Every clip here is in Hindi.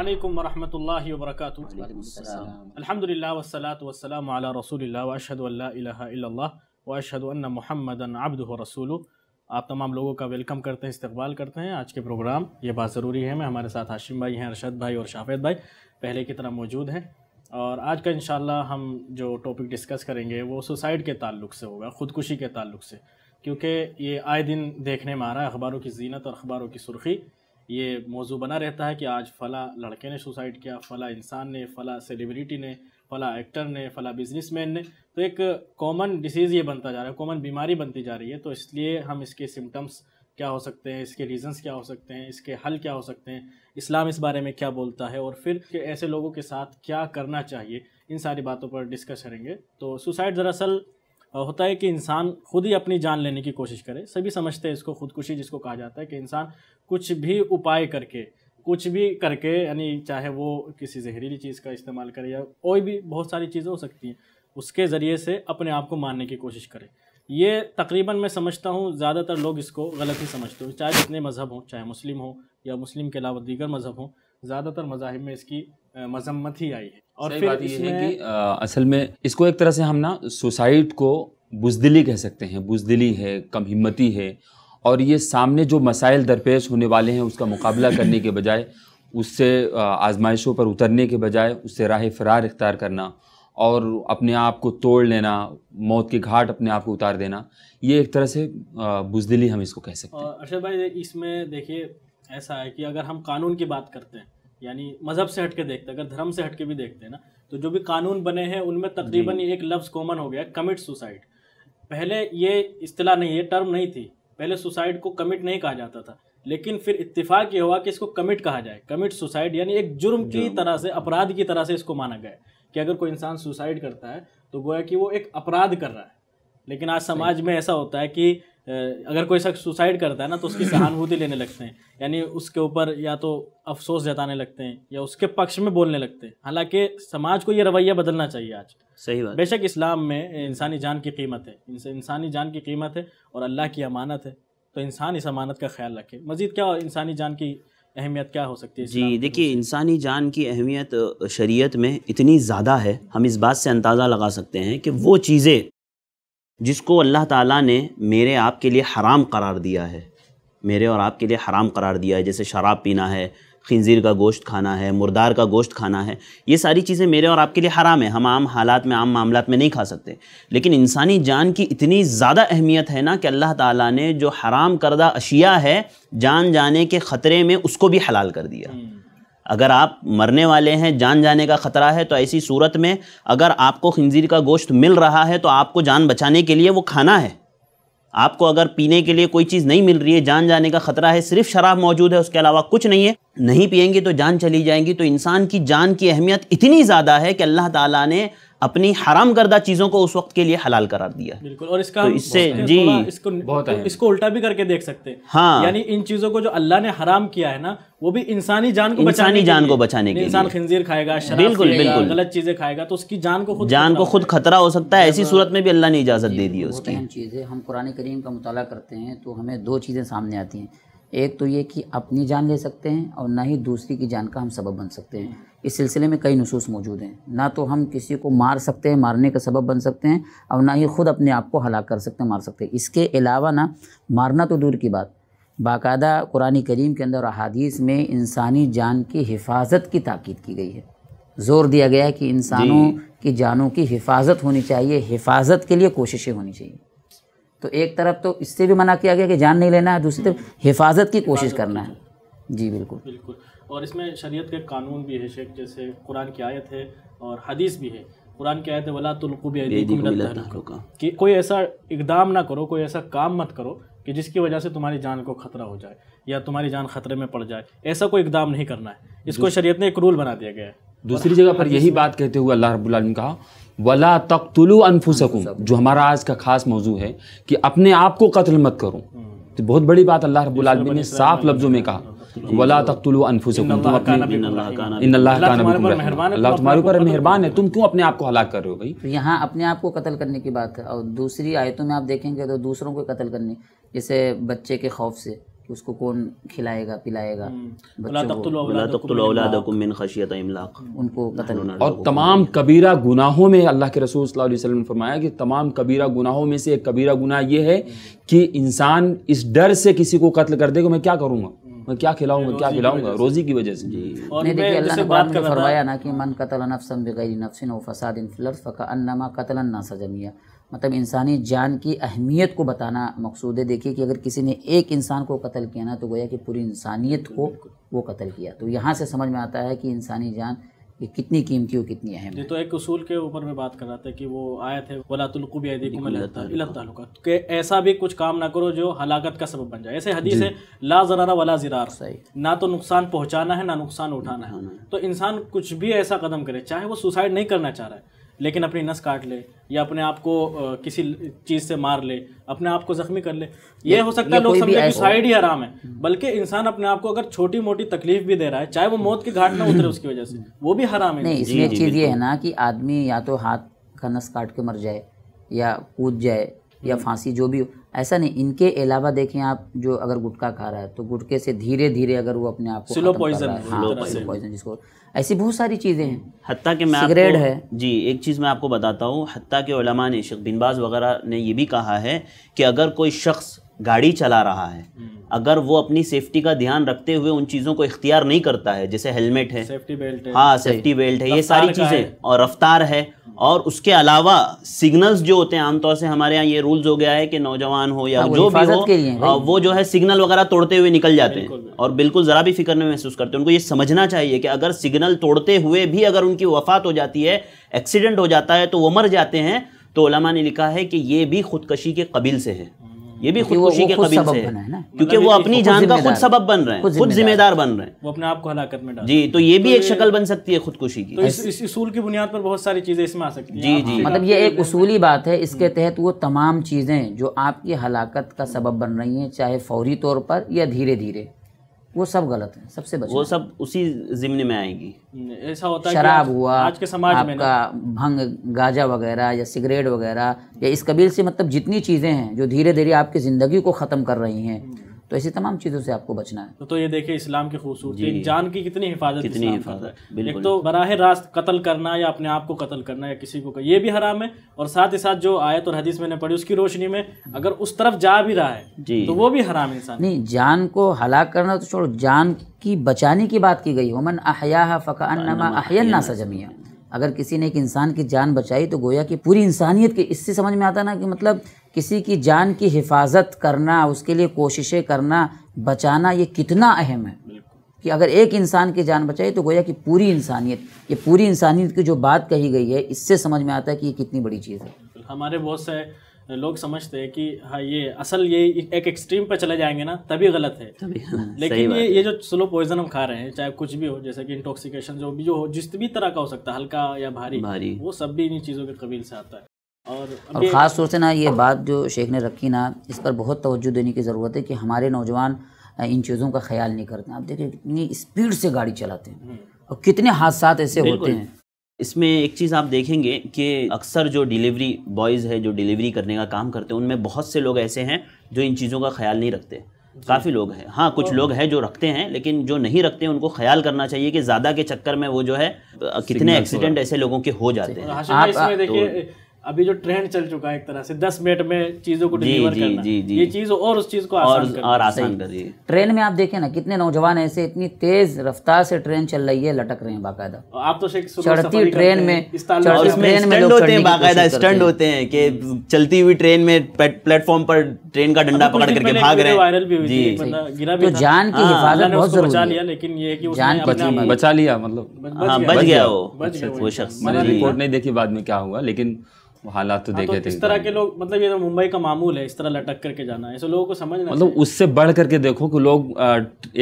الله وبركاته الحمد لله والصلاة والسلام على رسول الله وأشهد أن لا إله إلا الله وأشهد أن محمدا عبده ورسوله आप तमाम लोगों का वेलकम करते हैं इस्तकबाल करते हैं आज के प्रोग्राम ये बात ज़रूरी है मैं हमारे साथ हाशिम भाई हैं अरशद भाई और शाफेद भाई पहले की तरह मौजूद हैं और आज का इन हम जो टॉपिक डिस्कस करेंगे वो सुसाइड के ताल्लुक से होगा ख़ुदकुशी के ताल्लुक से क्योंकि ये आए दिन देखने में आ रहा है अखबारों की जीनत और अखबारों की सुर्खी ये मौजू बना रहता है कि आज फ़ला लड़के ने सुसाइड किया फ़ला इंसान ने फ़ला सेलिब्रिटी ने फ़ला एक्टर ने फ़ला बिजनेसमैन ने तो एक कॉमन डिसीज़ ये बनता जा रहा है कॉमन बीमारी बनती जा रही है तो इसलिए हम इसके सिम्टम्स क्या हो सकते हैं इसके रीज़न्स क्या हो सकते हैं इसके हल क्या हो सकते हैं इस्लाम इस बारे में क्या बोलता है और फिर ऐसे लोगों के साथ क्या करना चाहिए इन सारी बातों पर डिस्कस करेंगे तो सुसाइड दरअसल होता है कि इंसान खुद ही अपनी जान लेने की कोशिश करे सभी समझते हैं इसको खुदकुशी जिसको कहा जाता है कि इंसान कुछ भी उपाय करके कुछ भी करके यानी चाहे वो किसी जहरीली चीज़ का इस्तेमाल करे या कोई भी बहुत सारी चीज़ें हो सकती हैं उसके ज़रिए से अपने आप को मारने की कोशिश करे ये तकरीबन मैं समझता हूँ ज़्यादातर लोग इसको गलत ही समझते हो चाहे जितने मज़हब हों चाहे मुस्लिम हो या मुस्लिम के अलावा दीगर मज़हब हों ज़्यादातर मजाहब में इसकी मजम्मत ही आई है और फिर बात ये है कि आ, असल में इसको एक तरह से हम ना सुसाइड को बुजदिली कह सकते हैं बुजदिली है कम हिम्मती है और ये सामने जो मसाइल दरपेश होने वाले हैं उसका मुकाबला करने के बजाय उससे आजमाइशों पर उतरने के बजाय उससे राह फरार इख्तार करना और अपने आप को तोड़ लेना मौत के घाट अपने आप को उतार देना ये एक तरह से बुजदिली हम इसको कह सकते हैं अरशद भाई इसमें देखिए ऐसा है कि अगर हम कानून की बात करते हैं यानी मजहब से हट के देखते अगर धर्म से हट के भी देखते हैं ना तो जो भी कानून बने हैं उनमें तकरीबन एक लफ्ज़ कॉमन हो गया कमिट सुसाइड पहले ये अतलाह नहीं है टर्म नहीं थी पहले सुसाइड को कमिट नहीं कहा जाता था लेकिन फिर इत्तेफाक ये हुआ कि इसको कमिट कहा जाए कमिट सुसाइड यानी एक जुर्म की तरह से अपराध की तरह से इसको माना गया कि अगर कोई इंसान सुसाइड करता है तो गोया कि वो एक अपराध कर रहा है लेकिन आज समाज में ऐसा होता है कि अगर कोई शख्स सुसाइड करता है ना तो उसकी सहानुभूति लेने लगते हैं यानी उसके ऊपर या तो अफसोस जताने लगते हैं या उसके पक्ष में बोलने लगते हैं हालांकि समाज को ये रवैया बदलना चाहिए आज सही बात बेशक इस्लाम में इंसानी जान की कीमत है इंसानी जान की कीमत है और अल्लाह की अमानत है तो इंसान इस अमानत का ख्याल रखे मजीद क्या इंसानी जान की अहमियत क्या हो सकती है जी देखिए इंसानी जान की अहमियत शरीयत में इतनी ज़्यादा है हम इस बात से अंदाज़ा लगा सकते हैं कि वो चीज़ें जिसको अल्लाह ताला ने मेरे आप के लिए हराम करार दिया है मेरे और आप के लिए हराम करार दिया है जैसे शराब पीना है खंजीर का गोश्त खाना है मुर्दार का गोश्त खाना है ये सारी चीज़ें मेरे और आपके लिए हराम है हम आम हालात में आम मामला में नहीं खा सकते लेकिन इंसानी जान की इतनी ज़्यादा अहमियत है ना कि अल्लाह ताला ने जो हराम करदा अशिया है जान जाने के ख़तरे में उसको भी हलाल कर दिया हम्म। अगर आप मरने वाले हैं जान जाने का ख़तरा है तो ऐसी सूरत में अगर आपको खंजीर का गोश्त मिल रहा है तो आपको जान बचाने के लिए वो खाना है आपको अगर पीने के लिए कोई चीज़ नहीं मिल रही है जान जाने का ख़तरा है सिर्फ शराब मौजूद है उसके अलावा कुछ नहीं है नहीं पियेंगे तो जान चली जाएंगी तो इंसान की जान की अहमियत इतनी ज़्यादा है कि अल्लाह ताला ने अपनी हराम करदा चीज़ों को उस वक्त के लिए हलाल करार दिया बिल्कुल और इसका तो इससे जी इसको बहुत इसको उल्टा भी करके देख सकते हैं हाँ यानी इन चीज़ों को जो अल्लाह ने हराम किया है ना वो भी इंसानी जान को इंसानी जान को बचाने के इंसान खंजीर खाएगा बिल्कुल बिल्कुल गलत चीज़ें खाएगा तो उसकी जान को खुद जान को खुद खतरा हो सकता है ऐसी सूरत में भी अल्लाह ने इजाज़त दे दी उसकी चीज़ें हम कुरान करीम का मुताल करते हैं तो हमें दो चीज़ें सामने आती हैं एक तो ये कि अपनी जान ले सकते हैं और ना ही दूसरी की जान का हम सबब बन सकते हैं इस सिलसिले में कई नसूस मौजूद हैं ना तो हम किसी को मार सकते हैं मारने का सबब बन सकते हैं और ना ही ख़ुद अपने आप को हलाक कर सकते हैं मार सकते हैं इसके अलावा ना मारना तो दूर की बात बाकायदा कुरानी करीम के अंदर अहादीस में इंसानी जान की हिफाजत की ताकीद की गई है ज़ोर दिया गया है कि इंसानों की जानों की हिफाजत होनी चाहिए हिफाजत के लिए कोशिशें होनी चाहिए तो एक तरफ तो इससे भी मना किया गया कि जान नहीं लेना है दूसरी तरफ हिफाजत की कोशिश करना है जी बिल्कुल बिल्कुल और इसमें शरीयत के कानून भी है शेख जैसे कुरान की आयत है और हदीस भी है कुरान की आयत वला भी कि कोई ऐसा इकदाम ना करो कोई ऐसा काम मत करो कि जिसकी वजह से तुम्हारी जान को खतरा हो जाए या तुम्हारी जान खतरे में पड़ जाए ऐसा कोई इकदाम नहीं करना है इसको शरीयत ने एक रूल बना दिया गया है दूसरी जगह पर यही बात कहते हुए अल्लाह रब्बुल रबुल कहा वला तख्तुलु सकूँ जो हमारा आज का खास मौजू है कि अपने आप को कत्ल मत करो हम्म। तो बहुत बड़ी बात अल्लाह रब्बुल रबुल ने साफ लफ्ज़ों में कहा वला तख्तुल अनफुसकुम इन अल्लाह अल्लाह तुम्हारे ऊपर मेहरबान है तुम क्यों अपने आप को हलाक कर रहे हो भाई यहाँ अपने आप को कत्ल करने की बात है और दूसरी आयतों में आप देखेंगे तो दूसरों को कत्ल करने जैसे बच्चे के खौफ से उसको कौन खिलाएगा पिलाएगा उनको और तमाम कबीरा गुनाहों में अल्लाह के रसूल वसल्लम ने फरमाया कि तमाम कबीरा गुनाहों में से एक कबीरा गुनाह ये है कि इंसान इस डर से किसी को कत्ल कर देगा मैं क्या करूँगा मैं क्या खिलाऊंगा क्या खिलाऊंगा रोजी की वजह से नहीं देखिए फरमाया मतलब इंसानी जान की अहमियत को बताना मकसूद है देखिए कि अगर किसी ने एक इंसान को कत्ल किया ना तो गोया कि पूरी इंसानियत को वो कत्ल किया तो यहाँ से समझ में आता है कि इंसानी जान कि कितनी कीमती और कितनी अहम तो एक उसूल के ऊपर में बात कर रहा था कि वो आए थे वलातुल्कु तो ऐसा भी कुछ काम ना करो जो हलाकत का सबब बन जाए ऐसे हदीस है ला जरारा वाला जरार सही ना तो नुकसान पहुंचाना है ना नुकसान उठाना है तो इंसान कुछ भी ऐसा कदम करे चाहे वो सुसाइड नहीं करना चाह रहा है लेकिन अपनी नस काट ले या अपने आप को किसी चीज़ से मार ले अपने आप को ज़ख्मी कर ले ये हो सकता है लोग समझे कि साइड ही आराम है बल्कि इंसान अपने आप को अगर छोटी मोटी तकलीफ भी दे रहा है चाहे वो मौत की घाट ना उतरे उसकी वजह से वो भी हराम है नहीं इसमें चीज़ ये है ना कि आदमी या तो हाथ का नस काट के मर जाए या कूद जाए या हम्म। फांसी जो भी हो ऐसा नहीं इनके अलावा देखें आप जो अगर गुटखा खा रहा है तो गुटके से धीरे धीरे अगर वो अपने आप को स्लो हाँ, तो पॉइजन जिसको ऐसी बहुत सारी चीज़ें हैं हती के मैं सिगरेट है जी एक चीज़ मैं आपको बताता हूँ हती के ने शेख बिनबाज वगैरह ने ये भी कहा है कि अगर कोई शख्स गाड़ी चला रहा है हम्म। अगर वो अपनी सेफ्टी का ध्यान रखते हुए उन चीज़ों को इख्तियार नहीं करता है जैसे हेलमेट है सेफ्टी बेल्ट है हाँ सेफ्टी बेल्ट है ये सारी चीज़ें और रफ्तार है हम्म। और उसके अलावा सिग्नल्स जो होते हैं आमतौर से हमारे यहाँ ये रूल्स हो गया है कि नौजवान हो या हाँ, जो भी हो हाँ, वो जो है सिग्नल वगैरह तोड़ते हुए निकल जाते हैं और बिल्कुल ज़रा भी फिक्र नहीं महसूस करते उनको ये समझना चाहिए कि अगर सिग्नल तोड़ते हुए भी अगर उनकी वफात हो जाती है एक्सीडेंट हो जाता है तो वो मर जाते हैं तो ने लिखा है कि ये भी खुदकशी के कबील से है ये भी खुदकुशी के कबील से क्योंकि वो मतलब अपनी जान का खुद सबब बन रहे हैं खुद जिम्मेदार बन रहे हैं वो अपने आप को हलाकत में जी तो ये भी तो एक शक्ल बन सकती है खुदकुशी की तो इस उसूल की बुनियाद पर बहुत सारी चीज़ें इसमें आ सकती जी जी मतलब ये एक असूली बात है इसके हम्म। तहत वो तमाम चीज़ें जो आपकी हलाकत का सबब बन रही हैं चाहे फौरी तौर पर या धीरे धीरे वो सब गलत है सबसे वो सब उसी जिम्न में आएगी हम्म, ऐसा होता है शराब हुआ आज के समाज आपका में भंग गाजा वगैरह या सिगरेट वगैरह या इस कबील से मतलब जितनी चीज़ें हैं जो धीरे धीरे आपकी ज़िंदगी को ख़त्म कर रही हैं हम्म। तो ऐसी तमाम चीज़ों से आपको बचना है तो ये देखिए इस्लाम की खूबसूरती जान की कितनी हिफाजत कितनी हिफाजत एक तो बराह रास्त कत्ल करना या अपने आप को कत्ल करना या किसी को ये भी हराम है और साथ ही साथ जो आयत और हदीस मैंने पढ़ी उसकी रोशनी में अगर उस तरफ जा भी रहा है तो वो भी हराम है इंसान नहीं जान को हलाक करना तो छोड़ो जान की बचाने की बात की गई होमन अहया फ़का अनमा अहयन्ना सजमिया अगर किसी ने एक इंसान की जान बचाई तो गोया कि पूरी इंसानियत की इससे समझ में आता ना कि मतलब किसी की जान की हिफाजत करना उसके लिए कोशिशें करना बचाना ये कितना अहम है कि अगर एक इंसान की जान बचाई तो गोया कि पूरी इंसानियत ये पूरी इंसानियत की जो बात कही गई है इससे समझ में आता है कि ये कितनी बड़ी चीज़ है हमारे बहुत से लोग समझते हैं कि हाँ ये असल ये एक एक्सट्रीम पर चले जाएंगे ना तभी गलत है तभी लेकिन ये ये जो स्लो पॉइजन हम खा रहे हैं चाहे कुछ भी हो जैसे कि इंटॉक्सिकेशन जो भी जो हो जिस भी तरह का हो सकता है हल्का या भारी भारी वो सब भी इन्हीं चीज़ों के कबील से आता है और और ख़ास तौर से ना ये बात जो शेख ने रखी ना इस पर बहुत तोज्जो देने की ज़रूरत है कि हमारे नौजवान इन चीज़ों का ख्याल नहीं करते आप देखिए कितनी स्पीड से गाड़ी चलाते हैं हम्म। और कितने हादसा ऐसे होते हैं इसमें एक चीज़ आप देखेंगे कि अक्सर जो डिलीवरी बॉयज़ है जो डिलीवरी करने का काम करते हैं उनमें बहुत से लोग ऐसे हैं जो इन चीज़ों का ख्याल नहीं रखते काफ़ी लोग हैं हाँ कुछ लोग हैं जो रखते हैं लेकिन जो नहीं रखते हैं उनको ख्याल करना चाहिए कि ज़्यादा के चक्कर में वो जो है कितने एक्सीडेंट ऐसे लोगों के हो जाते हैं अभी जो ट्रेंड चल चुका है एक तरह से दस मिनट में चीजों को डिलीवर जी, करना जी, जी, ये चीज और उस चीज को आसान और, कर और आसान कर दिए ट्रेन में आप देखें ना कितने नौजवान ऐसे इतनी तेज रफ्तार से ट्रेन चल रही है लटक रहे हैं बाकायदा आप तो चढ़ती ट्रेन में ट्रेन में होते हैं बाकायदा स्टंट होते हैं कि चलती हुई ट्रेन में प्लेटफॉर्म पर ट्रेन का डंडा पकड़ करके भाग रहे वायरल भी हुई थी तो जान की हाँ, हिफाजत बहुत जरूरी है लेकिन ये कि जान बचा लिया मतलब बच हाँ, गया अच्छा, अच्छा, वो वो शख्स मैंने रिपोर्ट नहीं देखी बाद में क्या हुआ लेकिन हालात तो हाँ, देखे तो थे इस तरह के लोग मतलब ये तो मुंबई का मामूल है इस तरह लटक करके जाना ऐसे लोगों को समझ मतलब उससे बढ़ करके देखो कि लोग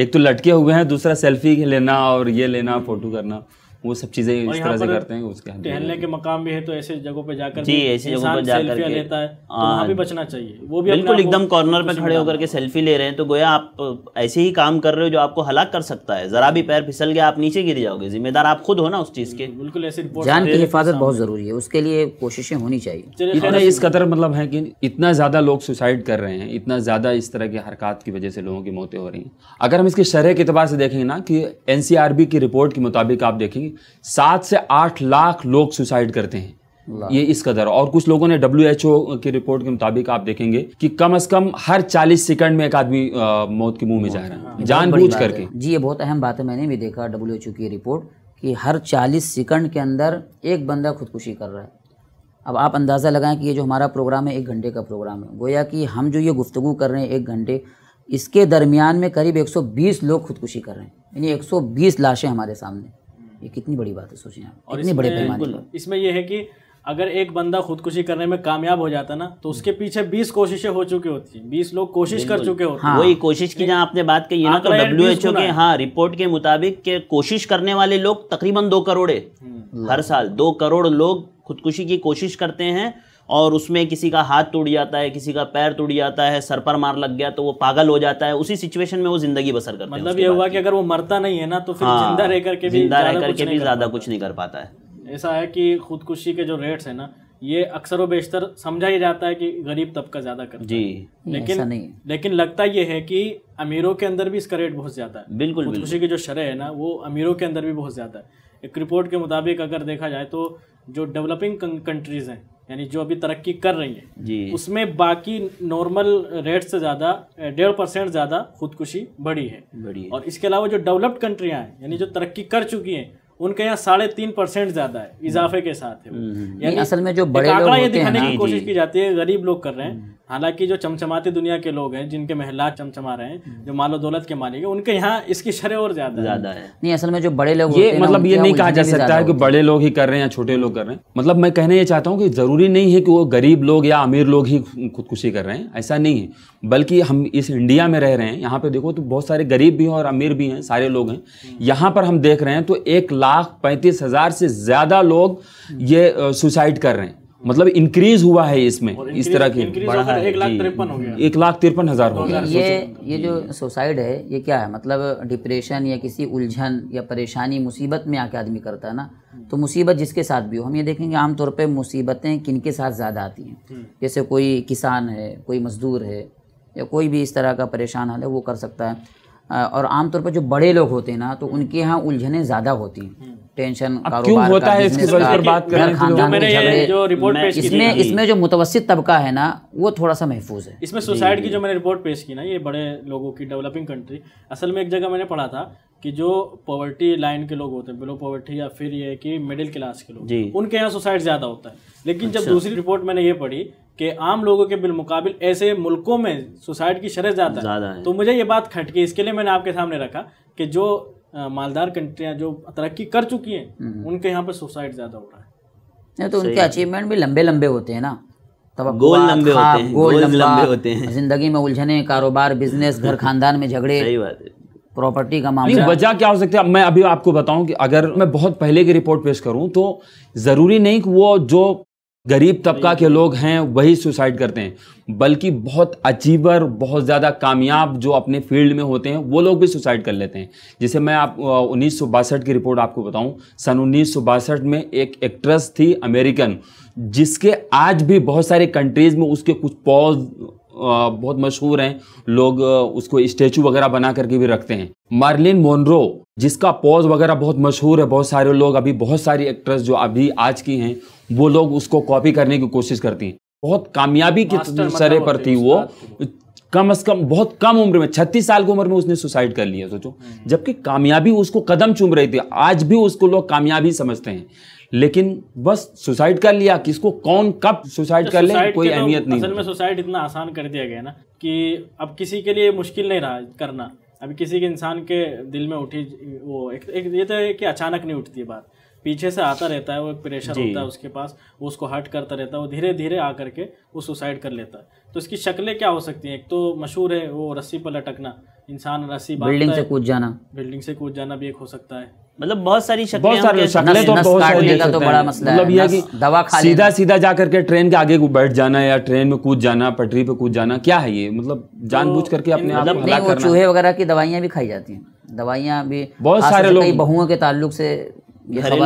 एक तो लटके हुए हैं दूसरा सेल्फी लेना और ये लेना फोटो करना वो सब चीज़ें इस तरह से करते हैं उसके टहलने के मकाम भी है तो ऐसे जगहों पे जाकर जी ऐसी जगहों पर जाकर के लेता है तो हाँ। वहाँ भी बचना चाहिए वो भी बिल्कुल एकदम कॉर्नर पे खड़े होकर के सेल्फी ले रहे हैं तो गोया आप ऐसे ही काम कर रहे हो जो आपको हलाक कर सकता है ज़रा भी पैर फिसल गया आप नीचे गिर जाओगे जिम्मेदार आप खुद हो ना उस चीज़ के बिल्कुल ऐसे जान की हिफाजत बहुत ज़रूरी है उसके लिए कोशिशें होनी चाहिए इतना इस कदर मतलब है कि इतना ज़्यादा लोग सुसाइड कर रहे हैं इतना ज़्यादा इस तरह की हरकत की वजह से लोगों की मौतें हो रही हैं अगर हम इसके शरह के अतबार से देखेंगे ना कि एनसीआरबी की रिपोर्ट के मुताबिक आप देखेंगे सात से आठ लाख लोग सुसाइड करते हैं ये इस कदर और कुछ लोगों ने डब्ल्यू एच ओ की रिपोर्ट के मुताबिक आप देखेंगे कि कम से कम हर चालीस सेकंड में एक आदमी मौत के मुंह में जा रहा है हाँ, जान बूझ करके जी ये बहुत अहम बात है मैंने भी देखा डब्ल्यू एच ओ की रिपोर्ट कि हर चालीस सेकंड के अंदर एक बंदा खुदकुशी कर रहा है अब आप अंदाज़ा लगाएं कि ये जो हमारा प्रोग्राम है एक घंटे का प्रोग्राम है गोया कि हम जो ये गुफ्तु कर रहे हैं एक घंटे इसके दरमियान में करीब 120 लोग खुदकुशी कर रहे हैं यानी 120 लाशें हमारे सामने ये कितनी बड़ी बात है सोचिए आप और इतने बड़े पैमाने पर इसमें यह है कि अगर एक बंदा खुदकुशी करने में कामयाब हो जाता ना तो उसके पीछे बीस कोशिशें हो चुकी होती हैं बीस लोग कोशिश कर चुके होते हैं हाँ। वही कोशिश की जहाँ आपने बात कही ना हाँ, तो डब्ल्यू एच ओ के हाँ रिपोर्ट के मुताबिक के कोशिश करने वाले लोग तकरीबन दो करोड़ है हम्म। हर साल दो करोड़ लोग खुदकुशी की कोशिश करते हैं और उसमें किसी का हाथ टूट जाता है किसी का पैर टूट जाता है सर पर मार लग गया तो वो पागल हो जाता है उसी सिचुएशन में वो जिंदगी बसर करता मतलब ये हुआ कि अगर वो मरता नहीं है ना तो फिर जिंदा रह करके जिंदा रह करके भी ज़्यादा कुछ नहीं कर पाता है ऐसा है कि खुदकुशी के जो रेट्स है ना ये अक्सर व बेशतर समझा ही जाता है कि गरीब तबका ज्यादा कर जी लेकिन नहीं लेकिन लगता ये है कि अमीरों के अंदर भी इसका रेट बहुत ज्यादा है बिल्कुल खुदकुशी की जो शरह है ना वो अमीरों के अंदर भी बहुत ज्यादा है एक रिपोर्ट के मुताबिक अगर देखा जाए तो जो डेवलपिंग कंट्रीज हैं यानी जो अभी तरक्की कर रही है जी उसमें बाकी नॉर्मल रेट से ज़्यादा डेढ़ परसेंट ज़्यादा खुदकुशी बढ़ी है बढ़ी है। और इसके अलावा जो डेवलप्ड कंट्रिया हैं यानी जो तरक्की कर चुकी हैं उनके यहाँ साढ़े तीन परसेंट ज्यादा है इजाफे के साथ है हम्म, हम्म। यानी असल में जो बड़े लोग होते ये दिखाने की कोशिश की जाती है गरीब लोग कर रहे हैं हम्म। हालांकि जो चमचमाती दुनिया के लोग हैं जिनके महिला चमचमा रहे हैं हम्म। जो मालो दौलत के मालिक है उनके यहाँ इसकी शरह और ज्यादा ज्यादा है नहीं असल में जो बड़े लोग ये मतलब ये नहीं कहा जा सकता है कि बड़े लोग ही कर रहे हैं या छोटे लोग कर रहे हैं मतलब मैं कहना ये चाहता हूँ कि जरूरी नहीं है कि वो गरीब लोग या अमीर लोग ही खुदकुशी कर रहे हैं ऐसा नहीं है बल्कि हम इस इंडिया में रह रहे हैं यहाँ पे देखो तो बहुत सारे गरीब भी हैं और अमीर भी हैं सारे लोग हैं हम्म। यहाँ पर हम देख रहे हैं तो एक लाख पैंतीस हजार से ज्यादा लोग ये सुसाइड कर रहे हैं मतलब इंक्रीज हुआ है इसमें इस तरह की एक लाख तिरपन एक लाख तिरपन हजार हो गया ये ये जो सुसाइड है ये क्या है मतलब डिप्रेशन या किसी उलझन या परेशानी मुसीबत में आके आदमी करता है ना तो मुसीबत जिसके साथ भी हो हम ये देखेंगे आमतौर पर मुसीबतें किन के साथ ज़्यादा आती हैं हम्म। जैसे कोई किसान है कोई मज़दूर है या कोई भी इस तरह का परेशान हाल है वो कर सकता है और आमतौर पर जो बड़े लोग होते हैं ना तो उनके यहाँ उलझने ज़्यादा होती हैं हम्म। टेंशन क्यों होता है इसके पर बात कर रहे तो जो रिपोर्ट पेश इसमें इसमें जो मुतवसित तबका है ना वो थोड़ा सा महफूज है इसमें सुसाइड की जो मैंने रिपोर्ट पेश की ना ये बड़े लोगों की डेवलपिंग कंट्री असल में एक जगह मैंने पढ़ा था कि जो पॉवर्टी लाइन के लोग होते हैं बिलो पॉवर्टी या फिर ये कि मिडिल क्लास के लोग उनके यहाँ सुसाइड ज़्यादा होता है लेकिन अच्छा। जब दूसरी रिपोर्ट मैंने ये पढ़ी कि आम लोगों के बिलमुकाबिल ऐसे मुल्कों में सुसाइड की शरह ज़्यादा है।, है तो मुझे ये बात खटकी इसके लिए मैंने आपके सामने रखा कि जो मालदार कंट्रियाँ जो तरक्की कर चुकी हैं हम्म, हम्म। उनके यहाँ पर सुसाइड ज़्यादा हो रहा है नहीं तो उनके अचीवमेंट भी लंबे लंबे होते हैं ना तब गोल लंबे होते हैं गोल लंबे होते हैं जिंदगी में उलझने कारोबार बिजनेस घर खानदान में झगड़े सही बात है प्रॉपर्टी का मामला वजह क्या हो सकती है मैं अभी आपको बताऊं कि अगर मैं बहुत पहले की रिपोर्ट पेश करूं तो ज़रूरी नहीं कि वो जो गरीब तबका के लोग हैं वही सुसाइड करते हैं बल्कि बहुत अचीवर बहुत ज़्यादा कामयाब जो अपने फील्ड में होते हैं वो लोग भी सुसाइड कर लेते हैं जैसे मैं आप उन्नीस की रिपोर्ट आपको बताऊं सन उन्नीस में एक एक्ट्रेस थी अमेरिकन जिसके आज भी बहुत सारे कंट्रीज़ में उसके कुछ पॉज बहुत मशहूर हैं लोग उसको स्टेचू वगैरह बना करके भी रखते हैं मार्लिन मोनरो जिसका पोज वगैरह बहुत मशहूर है बहुत सारे लोग अभी बहुत सारी एक्ट्रेस जो अभी आज की हैं वो लोग उसको कॉपी करने की कोशिश करती हैं बहुत कामयाबी के मतलब सरे पर थी वो कम अज कम बहुत कम उम्र में छत्तीस साल की उम्र में उसने सुसाइड कर लिया सोचो हम्म। जबकि कामयाबी उसको कदम चूम रही थी आज भी उसको लोग कामयाबी समझते हैं लेकिन बस सुसाइड कर लिया किसको कौन कब सुसाइड तो कर ले कोई तो अहमियत नहीं असल में सुसाइड इतना आसान कर दिया गया ना कि अब किसी के लिए मुश्किल नहीं रहा करना अभी किसी के इंसान के दिल में उठी वो एक, एक ये तो कि अचानक नहीं उठती बात पीछे से आता रहता है वो एक प्रेशर होता है उसके पास वो उसको हर्ट करता रहता है वो धीरे धीरे आ करके वो सुसाइड कर लेता है तो इसकी शक्लें क्या हो सकती हैं एक तो मशहूर है वो रस्सी पर लटकना इंसान रस्सी बिल्डिंग से कूद जाना बिल्डिंग से कूद जाना भी एक हो सकता है मतलब बहुत सारी शक्लें तो बहुत सारी शक्लें तो बहुत सारी का तो बड़ा मसला मतलब यह कि दवा खा सीधा सीधा जा करके ट्रेन के आगे बैठ जाना या ट्रेन में कूद जाना पटरी पे कूद जाना क्या है ये मतलब तो जानबूझ करके अपने आप मतलब चूहे वगैरह की दवाइयाँ भी खाई जाती हैं दवाइयाँ भी बहुत सारे लोग बहुओं के ताल्लुक से है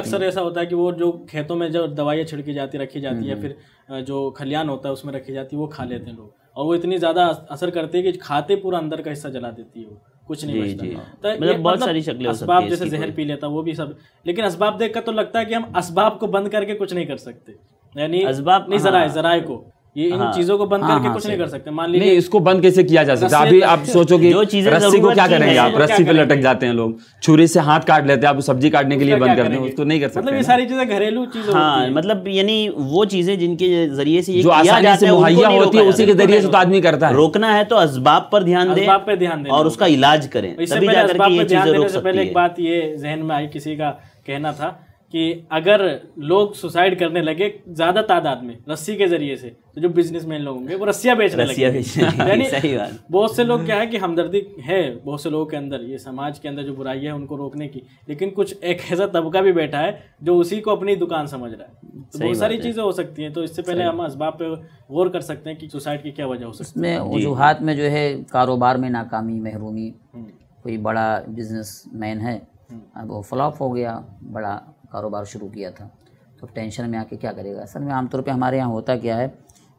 अक्सर ऐसा होता है कि वो जो खेतों में जो दवाइयाँ छिड़की जाती रखी जाती है हम्म। फिर जो खलियान होता है उसमें रखी जाती है वो खा लेते हैं लोग और वो इतनी ज़्यादा असर करती है कि खाते पूरा अंदर का हिस्सा जला देती है वो कुछ नहीं जी, जी। तो मतलब बहुत मतलब सारी शक्लें असबाब जैसे जहर पी लेता वो भी सब लेकिन असबाब देख कर तो लगता है कि हम असबाब को बंद करके कुछ नहीं कर सकते यानी असबाब नहीं जराए हाँ। जराए को ये इन हाँ, चीजों को बंद हाँ, करके हाँ, कुछ नहीं कर सकते मान लीजिए इसको बंद कैसे किया जा सकता है अभी आप सोचोगे रस्सी को क्या करेंगे आप रस्सी पे लटक जाते हैं लोग छुरी से हाथ काट लेते हैं आप सब्जी काटने के लिए बंद करते हैं उसको नहीं कर मतलब सकते मतलब ये सारी चीजें घरेलू चीजें हाँ मतलब यानी वो चीजें जिनके जरिए से जो आसानी से मुहैया होती है उसी के जरिए से तो आदमी करता है रोकना है तो असबाब पर ध्यान दे पे ध्यान और उसका इलाज करें पहले एक बात ये जहन में आई किसी का कहना था कि अगर लोग सुसाइड करने लगे ज़्यादा तादाद में रस्सी के जरिए से तो जो बिजनेसमैन लोग होंगे वो रस्सियाँ बेचने रस्सिया लगे यानी सही बात बहुत से लोग क्या है कि हमदर्दी है बहुत से लोगों के अंदर ये समाज के अंदर जो बुराई है उनको रोकने की लेकिन कुछ एक ऐसा तबका भी बैठा है जो उसी को अपनी दुकान समझ रहा है तो बहुत सारी चीज़ें हो सकती हैं तो इससे पहले हम इसबाब पे गौर कर सकते हैं कि सुसाइड की क्या वजह हो सकती है वजूहत में जो है कारोबार में नाकामी महरूमी हम्म। कोई बड़ा बिजनेस मैन है हम्म। अब वो फ्लॉप हो गया बड़ा कारोबार शुरू किया था तो टेंशन में आके क्या करेगा असल में आमतौर पर हमारे यहाँ होता क्या है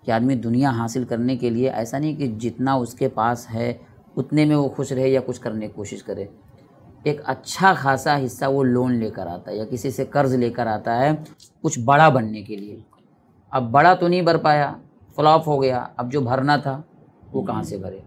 कि आदमी दुनिया हासिल करने के लिए ऐसा नहीं कि जितना उसके पास है उतने में वो खुश रहे या कुछ करने की कोशिश करे एक अच्छा खासा हिस्सा वो लोन लेकर आता है या किसी से कर्ज़ लेकर आता है कुछ बड़ा बनने के लिए अब बड़ा तो नहीं भर पाया फ्लॉप हो गया अब जो भरना था वो कहाँ से भरे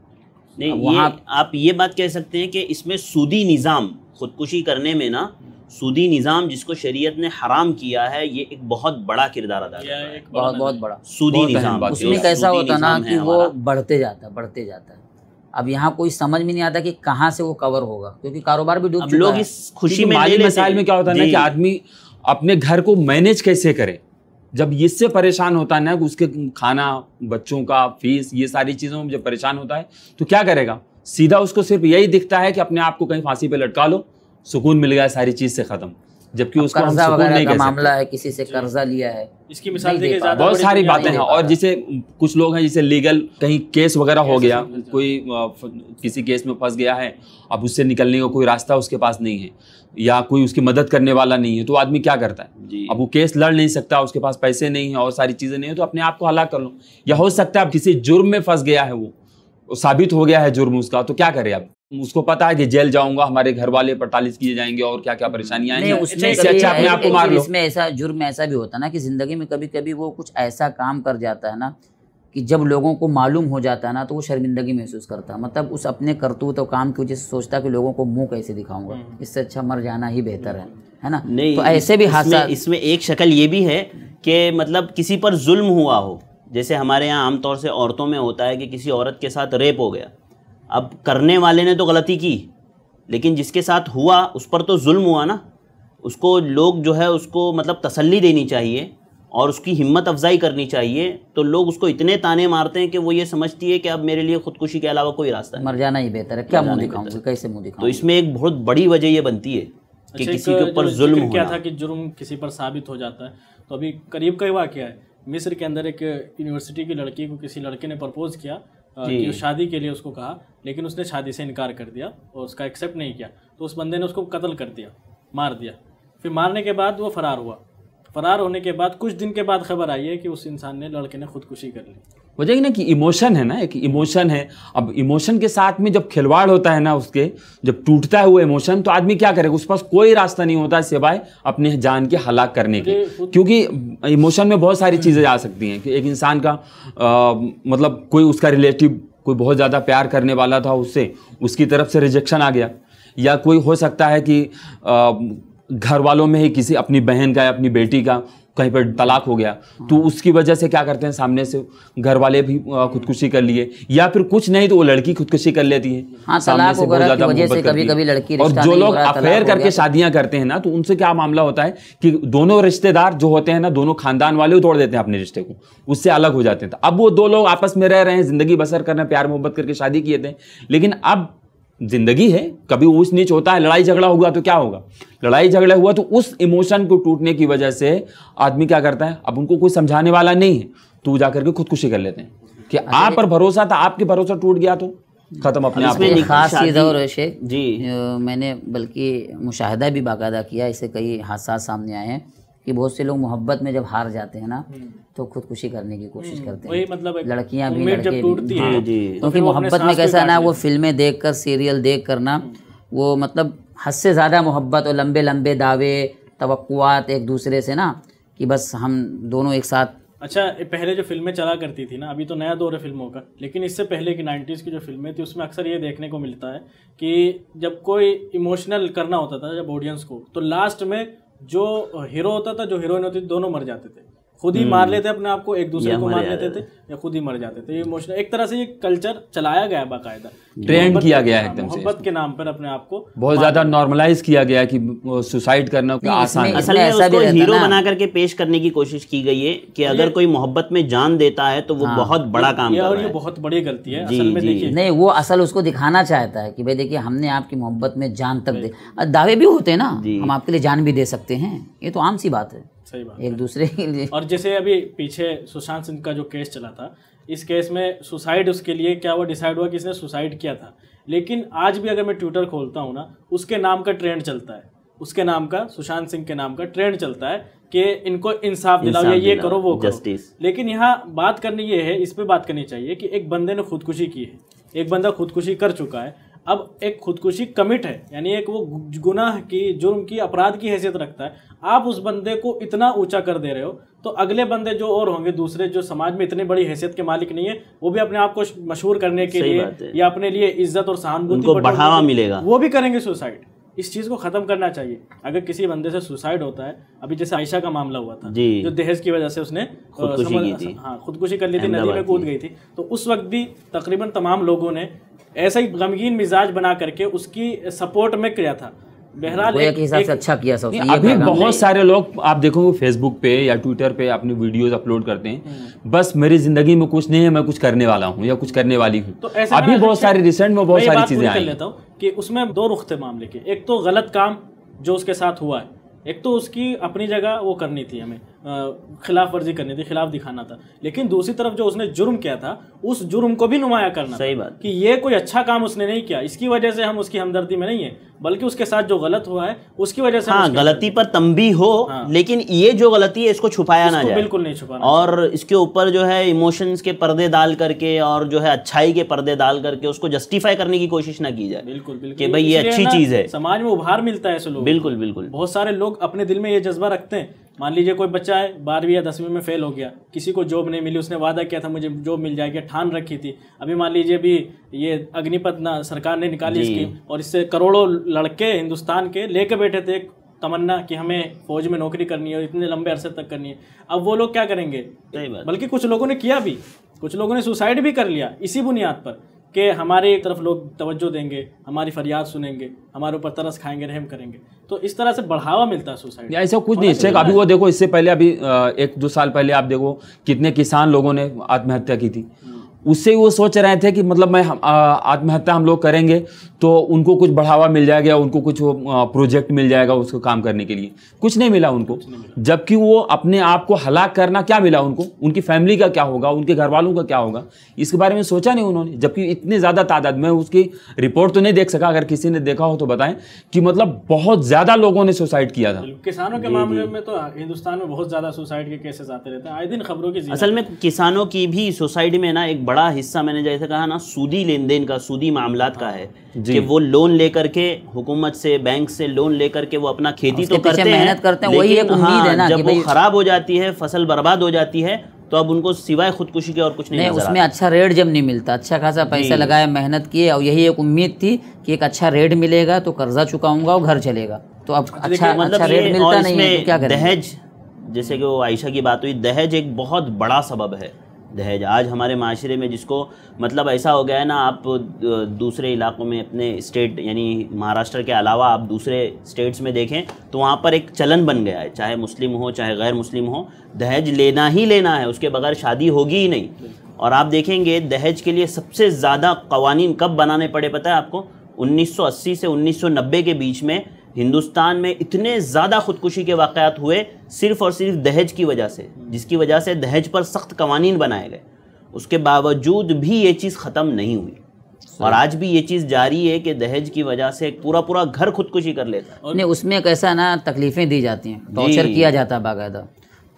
नहीं ये आप ये बात कह सकते हैं कि इसमें सूदी निज़ाम खुदकुशी करने में ना सूदी निज़ाम जिसको शरीयत ने हराम किया है ये एक बहुत बड़ा किरदार अदा किया है बहुत बहुत बड़ा सूदी निज़ाम उसमें कैसा होता ना कि वो बढ़ते जाता बढ़ते जाता है अब यहाँ कोई समझ में नहीं आता कि कहाँ से वो कवर होगा क्योंकि कारोबार भी डूब लोग इस खुशी में माली मसाइल में क्या होता है ना कि आदमी अपने घर को मैनेज कैसे करे जब इससे परेशान होता है ना उसके खाना बच्चों का फीस ये सारी चीज़ों में जब परेशान होता है तो क्या करेगा सीधा उसको सिर्फ यही दिखता है कि अपने आप को कहीं फांसी पर लटका लो सुकून मिल गया सारी चीज़ से ख़त्म जबकि उसको हम सुकून नहीं का मामला है किसी से कर्जा लिया है इसकी मिसाल देखिए बहुत सारी बातें हैं और जिसे कुछ लोग हैं जिसे लीगल कहीं केस वगैरह हो गया कोई किसी केस में फंस गया है अब उससे निकलने का कोई रास्ता उसके पास नहीं है या कोई उसकी मदद करने वाला नहीं है तो आदमी क्या करता है अब वो केस लड़ नहीं सकता उसके पास पैसे नहीं है और सारी चीज़ें नहीं है तो अपने आप को हलाक कर लो या हो सकता है अब किसी जुर्म में फंस गया है वो साबित हो गया है जुर्म उसका तो क्या करे अब उसको पता है कि जेल जाऊंगा हमारे घर वाले पड़तालीस किए जाएंगे और क्या क्या परेशानियां उसमें अच्छा अपने आप को मार लो इसमें ऐसा जुर्म ऐसा भी होता है ना कि जिंदगी में कभी कभी वो कुछ ऐसा काम कर जाता है ना कि जब लोगों को मालूम हो जाता है ना तो वो शर्मिंदगी महसूस करता है मतलब उस अपने करतूत और काम की वजह से सोचता कि लोगों को मुंह कैसे दिखाऊंगा हम्म, हम्म। इससे अच्छा मर जाना ही बेहतर है है ना नहीं तो ऐसे भी हादसा इसमें एक शक्ल ये भी है कि मतलब किसी पर जुल्म हुआ हो जैसे हमारे यहाँ आमतौर से औरतों में होता है कि किसी औरत के साथ रेप हो गया अब करने वाले ने तो गलती की लेकिन जिसके साथ हुआ उस पर तो जुल्म हुआ ना उसको लोग जो है उसको मतलब तसल्ली देनी चाहिए और उसकी हिम्मत अफजाई करनी चाहिए तो लोग उसको इतने ताने मारते हैं कि वो ये समझती है कि अब मेरे लिए खुदकुशी के अलावा कोई रास्ता है मर जाना ही बेहतर है क्या मुँह दिखाऊंगी कैसे मुँह दिखाऊं तो इसमें एक बहुत बड़ी वजह ये बनती है कि अच्छा, किसी के ऊपर जुल्म क्या था कि जुर्म किसी पर साबित हो जाता है तो अभी करीब का ही वाक्य है मिस्र के अंदर एक यूनिवर्सिटी की लड़की को किसी लड़के ने प्रपोज किया कि उस शादी के लिए उसको कहा लेकिन उसने शादी से इनकार कर दिया और उसका एक्सेप्ट नहीं किया तो उस बंदे ने उसको कत्ल कर दिया मार दिया फिर मारने के बाद वो फरार हुआ फरार होने के बाद कुछ दिन के बाद खबर आई है कि उस इंसान ने लड़के ने खुदकुशी कर ली वजह ही ना कि इमोशन है ना एक इमोशन है अब इमोशन के साथ में जब खिलवाड़ होता है ना उसके जब टूटता है वो इमोशन तो आदमी क्या करेगा उस पास कोई रास्ता नहीं होता सिवाय अपने जान के हलाक करने के क्योंकि इमोशन में बहुत सारी चीज़ें आ सकती हैं कि एक इंसान का आ, मतलब कोई उसका रिलेटिव कोई बहुत ज़्यादा प्यार करने वाला था उससे उसकी तरफ से रिजेक्शन आ गया या कोई हो सकता है कि आ, घर वालों में ही किसी अपनी बहन का या अपनी बेटी का कहीं पर तलाक हो गया तो हाँ। उसकी वजह से क्या करते हैं सामने से घर वाले भी खुदकुशी कर लिए या फिर कुछ नहीं तो वो लड़की खुदकुशी कर लेती है हाँ, सामने से बहुत ज्यादा कभी कभी, कभी लड़की और जो लोग अफेयर करके शादियां करते हैं ना तो उनसे क्या मामला होता है कि दोनों रिश्तेदार जो होते हैं ना दोनों खानदान वाले तोड़ देते हैं अपने रिश्ते को उससे अलग हो जाते हैं अब वो दो लोग आपस में रह रहे हैं जिंदगी बसर कर रहे हैं प्यार मोहब्बत करके शादी किए थे लेकिन अब ज़िंदगी है कभी ऊंच नीच होता है लड़ाई झगड़ा होगा तो क्या होगा लड़ाई झगड़ा हुआ तो उस इमोशन को टूटने की वजह से आदमी क्या करता है अब उनको कोई समझाने वाला नहीं है तो जा करके खुदकुशी कर लेते हैं कि अच्छा, आप पर भरोसा था आपके भरोसा टूट गया तो खत्म अपने आप में चीज़ और जी मैंने बल्कि मुशाहिदा भी बाकायदा किया इससे कई हादसा सामने आए हैं कि बहुत से लोग मोहब्बत में जब हार जाते हैं ना हम्म। तो खुदकुशी करने की कोशिश हम्म। करते हैं मतलब लड़कियां भी लड़के भी हाँ। तो क्योंकि तो मोहब्बत में कैसा ना वो फिल्में देख कर सीरियल देख कर ना हम्म। वो मतलब हद से ज़्यादा मोहब्बत और लंबे लंबे दावे तवक्कुआत एक दूसरे से ना कि बस हम दोनों एक साथ अच्छा पहले जो फिल्में चला करती थी ना अभी तो नया दौर है फिल्मों का लेकिन इससे पहले की नाइन्टीज़ की जो फिल्में थी उसमें अक्सर ये देखने को मिलता है कि जब कोई इमोशनल करना होता था जब ऑडियंस को तो लास्ट में जो हीरो होता था जो हीरोइन होती थी दोनों मर जाते थे खुद ही हम्म। मार लेते अपने आप को एक दूसरे को मार लेते थे या खुद ही मर जाते थे ये इमोशनल एक तरह से ये कल्चर चलाया गया है बाकायदा ट्रेंड किया गया है हाँ, एकदम मोहब्बत के नाम पर अपने आप को बहुत ज्यादा नॉर्मलाइज किया गया कि सुसाइड करना आसान असल में हीरो बना करके पेश करने की कोशिश की गई है कि अगर कोई मोहब्बत में जान देता है तो वो हाँ। बहुत बड़ा काम कर रहा है बहुत बड़ी गलती है असल में देखिए नहीं वो असल उसको दिखाना चाहता है कि भाई देखिए हमने आपकी मोहब्बत में जान तक दे दावे भी होते हैं ना हम आपके लिए जान भी दे सकते हैं ये तो आम सी बात है सही बात एक दूसरे के लिए और जैसे अभी पीछे सुशांत सिंह का जो केस चला था इस केस में सुसाइड उसके लिए क्या हुआ डिसाइड हुआ कि इसने सुसाइड किया था लेकिन आज भी अगर मैं ट्विटर खोलता हूँ ना उसके नाम का ट्रेंड चलता है उसके नाम का सुशांत सिंह के नाम का ट्रेंड चलता है कि इनको इंसाफ दिलाओ या ये करो वो जस्टिस लेकिन यहाँ बात करनी ये है इस पर बात करनी चाहिए कि एक बंदे ने खुदकुशी की है एक बंदा खुदकुशी कर चुका है अब एक खुदकुशी कमिट है यानी एक वो गुनाह की जुर्म की अपराध की हैसियत रखता है आप उस बंदे को इतना ऊंचा कर दे रहे हो तो अगले बंदे जो और होंगे दूसरे जो समाज में इतनी बड़ी हैसियत के मालिक नहीं है वो भी अपने आप को मशहूर करने के लिए या अपने लिए इज्जत और सहानुभूति बढ़ावा मिलेगा वो भी करेंगे सुसाइड इस चीज़ को ख़त्म करना चाहिए अगर किसी बंदे से सुसाइड होता है अभी जैसे आयशा का मामला हुआ था जो दहेज की वजह से उसने खुदकुशी की थी हाँ खुदकुशी कर ली थी नदी में कूद गई थी तो उस वक्त भी तकरीबन तमाम लोगों ने ऐसा ही गमगीन मिजाज बना करके उसकी सपोर्ट में किया था बहरहाल एक से अच्छा किया अभी बहुत सारे लोग आप देखोगे फेसबुक पे या ट्विटर पे अपनी वीडियोस अपलोड करते हैं हम्म। बस मेरी जिंदगी में कुछ नहीं है मैं कुछ करने वाला हूँ या कुछ करने वाली हूँ तो अभी बहुत सारी रिसेंट में बहुत सारी चीजें लेता हूँ कि उसमें दो रुख थे मामले के एक तो गलत काम जो उसके साथ हुआ है एक तो उसकी अपनी जगह वो करनी थी हमें खिलाफ वर्जी करनी थी खिलाफ दिखाना था लेकिन दूसरी तरफ जो उसने जुर्म किया था उस जुर्म को भी नुमाया करना सही बात कि ये कोई अच्छा काम उसने नहीं किया इसकी वजह से हम उसकी हमदर्दी में नहीं है बल्कि उसके साथ जो गलत हुआ है उसकी वजह से हाँ गलती पर तंबी हो हाँ। लेकिन ये जो गलती है इसको छुपाया ना जाए बिल्कुल नहीं छुपाना और इसके ऊपर जो है इमोशंस के पर्दे डाल करके और जो है अच्छाई के पर्दे डाल करके उसको जस्टिफाई करने की कोशिश ना की जाए बिल्कुल बिल्कुल भाई ये अच्छी चीज है समाज में उभार मिलता है ऐसे लोग बिल्कुल बिल्कुल बहुत सारे लोग अपने दिल में ये जज्बा रखते हैं मान लीजिए कोई बच्चा है बारहवीं या दसवीं में फेल हो गया किसी को जॉब नहीं मिली उसने वादा किया था मुझे जॉब मिल जाएगी ठान रखी थी अभी मान लीजिए अभी ये अग्निपथ ना सरकार ने निकाली स्कीम और इससे करोड़ों लड़के हिंदुस्तान के लेके बैठे थे तमन्ना कि हमें फौज में नौकरी करनी है और इतने लंबे अरसे तक करनी है अब वो लोग क्या करेंगे बल्कि कुछ लोगों ने किया भी कुछ लोगों ने सुसाइड भी कर लिया इसी बुनियाद पर कि हमारे तरफ लोग तवज्जो देंगे हमारी फरियाद सुनेंगे हमारे ऊपर तरस खाएंगे रहम करेंगे तो इस तरह से बढ़ावा मिलता है सोसाइटी ऐसा कुछ नहीं चेक अभी वो देखो इससे पहले अभी एक दो साल पहले आप देखो कितने किसान लोगों ने आत्महत्या की थी उससे वो सोच रहे थे कि मतलब मैं आत्महत्या हम लोग करेंगे तो उनको कुछ बढ़ावा मिल जाएगा उनको कुछ प्रोजेक्ट मिल जाएगा उसको काम करने के लिए कुछ नहीं मिला उनको जबकि वो अपने आप को हलाक करना क्या मिला उनको उनकी फैमिली का क्या होगा उनके घर वालों का क्या होगा इसके बारे में सोचा नहीं उन्होंने जबकि इतने ज़्यादा तादाद में उसकी रिपोर्ट तो नहीं देख सका अगर किसी ने देखा हो तो बताएं कि मतलब बहुत ज़्यादा लोगों ने सुसाइड किया था किसानों के मामले में तो हिंदुस्तान में बहुत ज़्यादा सुसाइड के केसेस आते रहते हैं आए दिन खबरों की असल में किसानों की भी सुसाइड में ना एक बड़ा हिस्सा मैंने जैसे कहा ना सूदी लेन देन का सूदी मामला का है हाँ कि वो लोन लेकर के हुकूमत से बैंक से लोन लेकर के वो अपना खेती तो करते हैं मेहनत करते हैं वही एक उम्मीद है हाँ, ना जब वो खराब हो जाती है फसल बर्बाद हो जाती है तो अब उनको सिवाय खुदकुशी के और कुछ नहीं, नहीं उसमें अच्छा रेट जब नहीं मिलता अच्छा खासा पैसा लगाया मेहनत किए और यही एक उम्मीद थी कि एक अच्छा रेट मिलेगा तो कर्जा चुकाऊंगा और घर चलेगा तो अब तो अच्छा मतलब अच्छा रेट मिलता नहीं है तो क्या करें? दहेज जैसे कि वो आयशा की बात हुई दहेज एक बहुत बड़ा सबब है दहेज आज हमारे माशरे में जिसको मतलब ऐसा हो गया है ना आप दूसरे इलाकों में अपने स्टेट यानी महाराष्ट्र के अलावा आप दूसरे स्टेट्स में देखें तो वहाँ पर एक चलन बन गया है चाहे मुस्लिम हो चाहे गैर मुस्लिम हो दहेज लेना ही लेना है उसके बगैर शादी होगी ही नहीं और आप देखेंगे दहेज के लिए सबसे ज़्यादा कवानीन कब बनाने पड़े पता है आपको 1980 से 1990 के बीच में हिंदुस्तान में इतने ज़्यादा खुदकुशी के वाक़ात हुए सिर्फ़ और सिर्फ दहेज की वजह से जिसकी वजह से दहेज पर सख्त कवानीन बनाए गए उसके बावजूद भी ये चीज़ ख़त्म नहीं हुई और आज भी ये चीज़ जारी है कि दहेज की वजह से पूरा पूरा घर खुदकुशी कर लेता है नहीं उसमें कैसा ना तकलीफ़ें दी जाती हैं टॉर्चर किया जाता है बाकायदा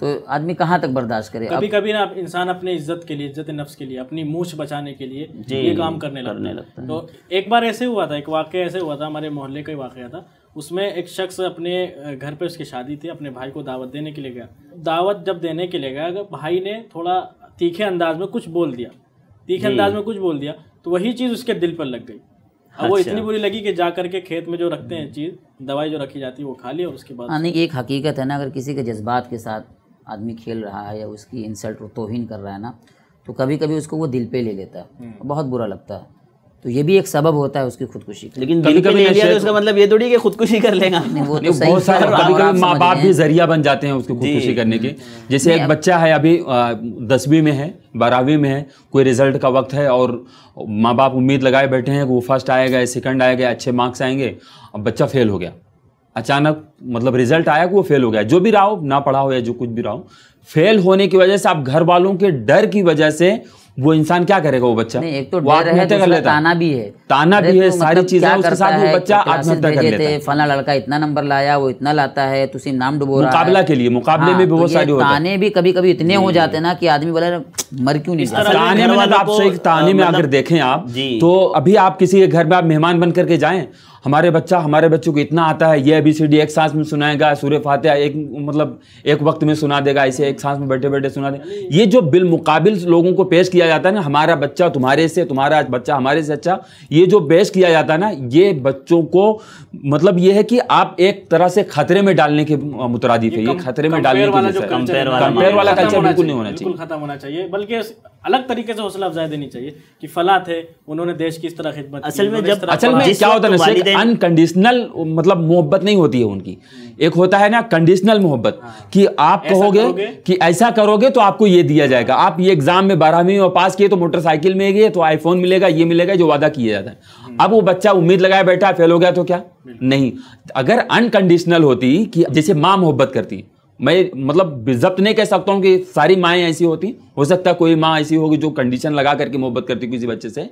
तो आदमी कहाँ तक बर्दाश्त करे कभी कभी ना इंसान अपने इज्जत के लिए इज्जत नफ्स के लिए अपनी मूछ बचाने के लिए ये काम करने लगता, लगता है तो एक बार ऐसे हुआ था एक वाक्य ऐसे हुआ था हमारे मोहल्ले का ही वाक़ था उसमें एक शख्स अपने घर पे उसकी शादी थी अपने भाई को दावत देने के लिए गया दावत जब देने के लिए गया भाई ने थोड़ा तीखे अंदाज में कुछ बोल दिया तीखे हम्म। अंदाज में कुछ बोल दिया तो वही चीज़ उसके दिल पर लग गई अब वो अच्छा। इतनी बुरी लगी कि जा करके खेत में जो रखते हैं चीज़ दवाई जो रखी जाती है वो खा ली और उसके बाद यानी हाँ, एक हकीकत है ना अगर किसी के जज्बात के साथ आदमी खेल रहा है या उसकी इंसल्ट तोहिन कर रहा है ना तो कभी कभी उसको वो दिल पे ले लेता है हम्म। बहुत बुरा लगता है तो ये भी एक सबब होता है उसकी खुदकुशी लेकिन दिल कभी ले लिया तो उसका तो- मतलब ये थोड़ी कि खुदकुशी कर लेगा नहीं वो तो बहुत सारे कभी कभी माँ बाप भी जरिया बन जाते हैं उसकी खुदकुशी करने के जैसे एक बच्चा है अभी दसवीं में है बारहवीं में है कोई रिजल्ट का वक्त है और माँ बाप उम्मीद लगाए बैठे हैं कि वो फर्स्ट आएगा सेकंड आएगा अच्छे मार्क्स आएंगे अब बच्चा फेल हो गया अचानक मतलब रिजल्ट आया कि वो फेल हो गया जो भी रहा हो ना पढ़ा हो या जो कुछ भी रहा हो फेल होने की वजह से आप घर वालों के डर की वजह से वो इंसान क्या करेगा वो बच्चा नहीं एक तो डर है कर लेता ताना भी है ताना भी है मतलब सारी चीजें उसके साथ वो बच्चा आत्महत्या कर लेता है फला लड़का इतना नंबर लाया वो इतना लाता है तुम नाम डुबो मुकाबला के लिए मुकाबले में भी हाँ, बहुत तो सारे ताने भी कभी कभी इतने हो जाते ना कि आदमी बोला मर क्यों नहीं ताने में आप ताने में मतलब अगर देखें आप तो अभी आप किसी के घर में आप मेहमान बन करके जाए हमारे बच्चा हमारे बच्चों को इतना आता है ये ए बी सी डी एक सांस में सुनाएगा सूर्य फातह एक मतलब एक वक्त में सुना देगा इसे एक सांस में बैठे बैठे सुना दे ये जो बिलमुकाबिल लोगों को पेश किया जाता है ना हमारा बच्चा तुम्हारे से तुम्हारा बच्चा हमारे से अच्छा ये जो पेश किया जाता है ना ये बच्चों को मतलब ये है कि आप एक तरह से खतरे में डालने के मुतरादी है ये खतरे में डालने के कंपेयर वाला कल्चर बिल्कुल नहीं होना चाहिए बल्कि अलग तरीके से हौसला अफजाई देनी चाहिए कि फला थे उन्होंने देश की इस तरह खिदमत असल में जब असल में क्या होता है अनकंडीशनल तो मतलब मोहब्बत नहीं होती है उनकी एक होता है ना कंडीशनल मोहब्बत हाँ। कि आप कहोगे कि ऐसा करोगे तो आपको ये दिया जाएगा आप ये एग्जाम में बारहवीं में पास किए तो मोटरसाइकिल गए तो आईफोन मिलेगा ये मिलेगा जो वादा किया जाता है अब वो बच्चा उम्मीद लगाया बैठा फेल हो गया तो क्या नहीं अगर अनकंडीशनल होती कि जैसे माँ मोहब्बत करती मैं मतलब जब्त नहीं कह सकता हूँ कि सारी माएँ ऐसी होती हो सकता है कोई माँ ऐसी होगी जो कंडीशन लगा करके मोहब्बत करती किसी बच्चे से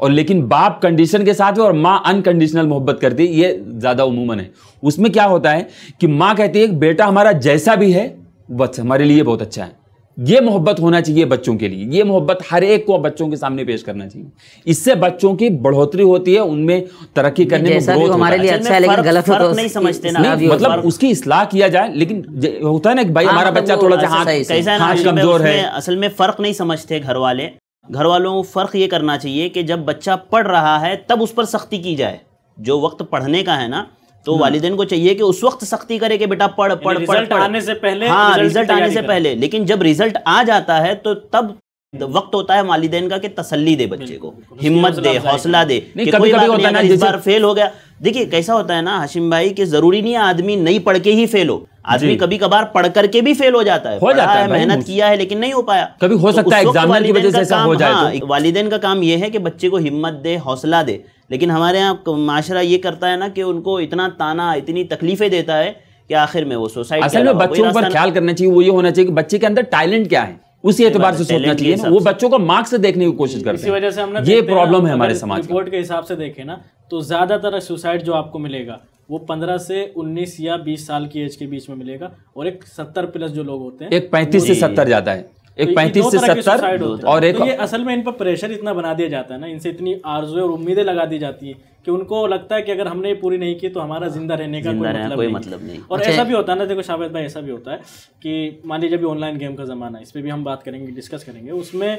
और लेकिन बाप कंडीशन के साथ और माँ अनकंडीशनल मोहब्बत करती ये ज़्यादा उमूमन है उसमें क्या होता है कि माँ कहती है बेटा हमारा जैसा भी है बस हमारे लिए बहुत अच्छा है ये मोहब्बत होना चाहिए बच्चों के लिए ये मोहब्बत हर एक को बच्चों के सामने पेश करना चाहिए इससे बच्चों की बढ़ोतरी होती है उनमें तरक्की करने में ग्रोथ हमारे लिए अच्छा है लेकिन गलत हो तो नहीं समझते ना नहीं, मतलब उसकी इसलाह किया जाए लेकिन होता है ना कि भाई हाँ, हमारा तो बच्चा थोड़ा सा हाथ कमजोर है असल में फर्क नहीं समझते घर वाले घर वालों को फर्क ये करना चाहिए कि जब बच्चा पढ़ रहा है तब उस पर सख्ती की जाए जो वक्त पढ़ने का है ना तो हम्म। वालिदैन को चाहिए कि उस वक्त सख्ती करे कि बेटा पढ़ पढ़ पढ़ आने से पहले हाँ रिजल्ट आने से पहले लेकिन जब रिजल्ट आ जाता है तो तब वक्त होता है वालिदेन का कि तसल्ली दे बच्चे को हिम्मत दे हौसला दे कि कभी कोई बात नहीं इस बार फेल हो गया देखिए कैसा होता है ना हशिम भाई कि जरूरी नहीं है आदमी नहीं पढ़ के ही फेल हो आदमी कभी कभार पढ़ करके भी फेल हो जाता है हो जाता है मेहनत किया है लेकिन नहीं हो पाया कभी हो तो सकता है एग्जाम की वजह से ऐसा हो जाए तो। हाँ, वालिदेन का काम यह है कि बच्चे को हिम्मत दे हौसला दे लेकिन हमारे यहाँ माशरा ये करता है ना कि उनको इतना ताना इतनी तकलीफें देता है कि आखिर में वो सोसाइटी असल में बच्चों पर ख्याल करना चाहिए वो ये होना चाहिए कि बच्चे के अंदर टैलेंट क्या है उसी एतबार से सोचना चाहिए वो बच्चों का मार्क्स से देखने की कोशिश करते हैं वजह से हमने ये प्रॉब्लम है हमारे समाज रिपोर्ट के हिसाब से देखें ना तो ज़्यादातर सुसाइड जो आपको मिलेगा वो पंद्रह से उन्नीस या बीस साल की एज के बीच में मिलेगा और एक सत्तर प्लस जो लोग होते हैं एक पैंतीस से सत्तर ज्यादा है एक तो पैंतीस से सत्तर और एक तो ये असल में इन पर प्रेशर इतना बना दिया जाता है ना इनसे इतनी आरजुए और उम्मीदें लगा दी जाती है कि उनको लगता है कि अगर हमने ये पूरी नहीं की तो हमारा जिंदा रहने का जिंदा कोई, मतलब, कोई नहीं। मतलब नहीं और अच्छा। ऐसा भी होता है ना देखो शावेद भाई ऐसा भी होता है कि मान लीजिए अभी ऑनलाइन गेम का ज़माना है इस पर भी हम बात करेंगे डिस्कस करेंगे उसमें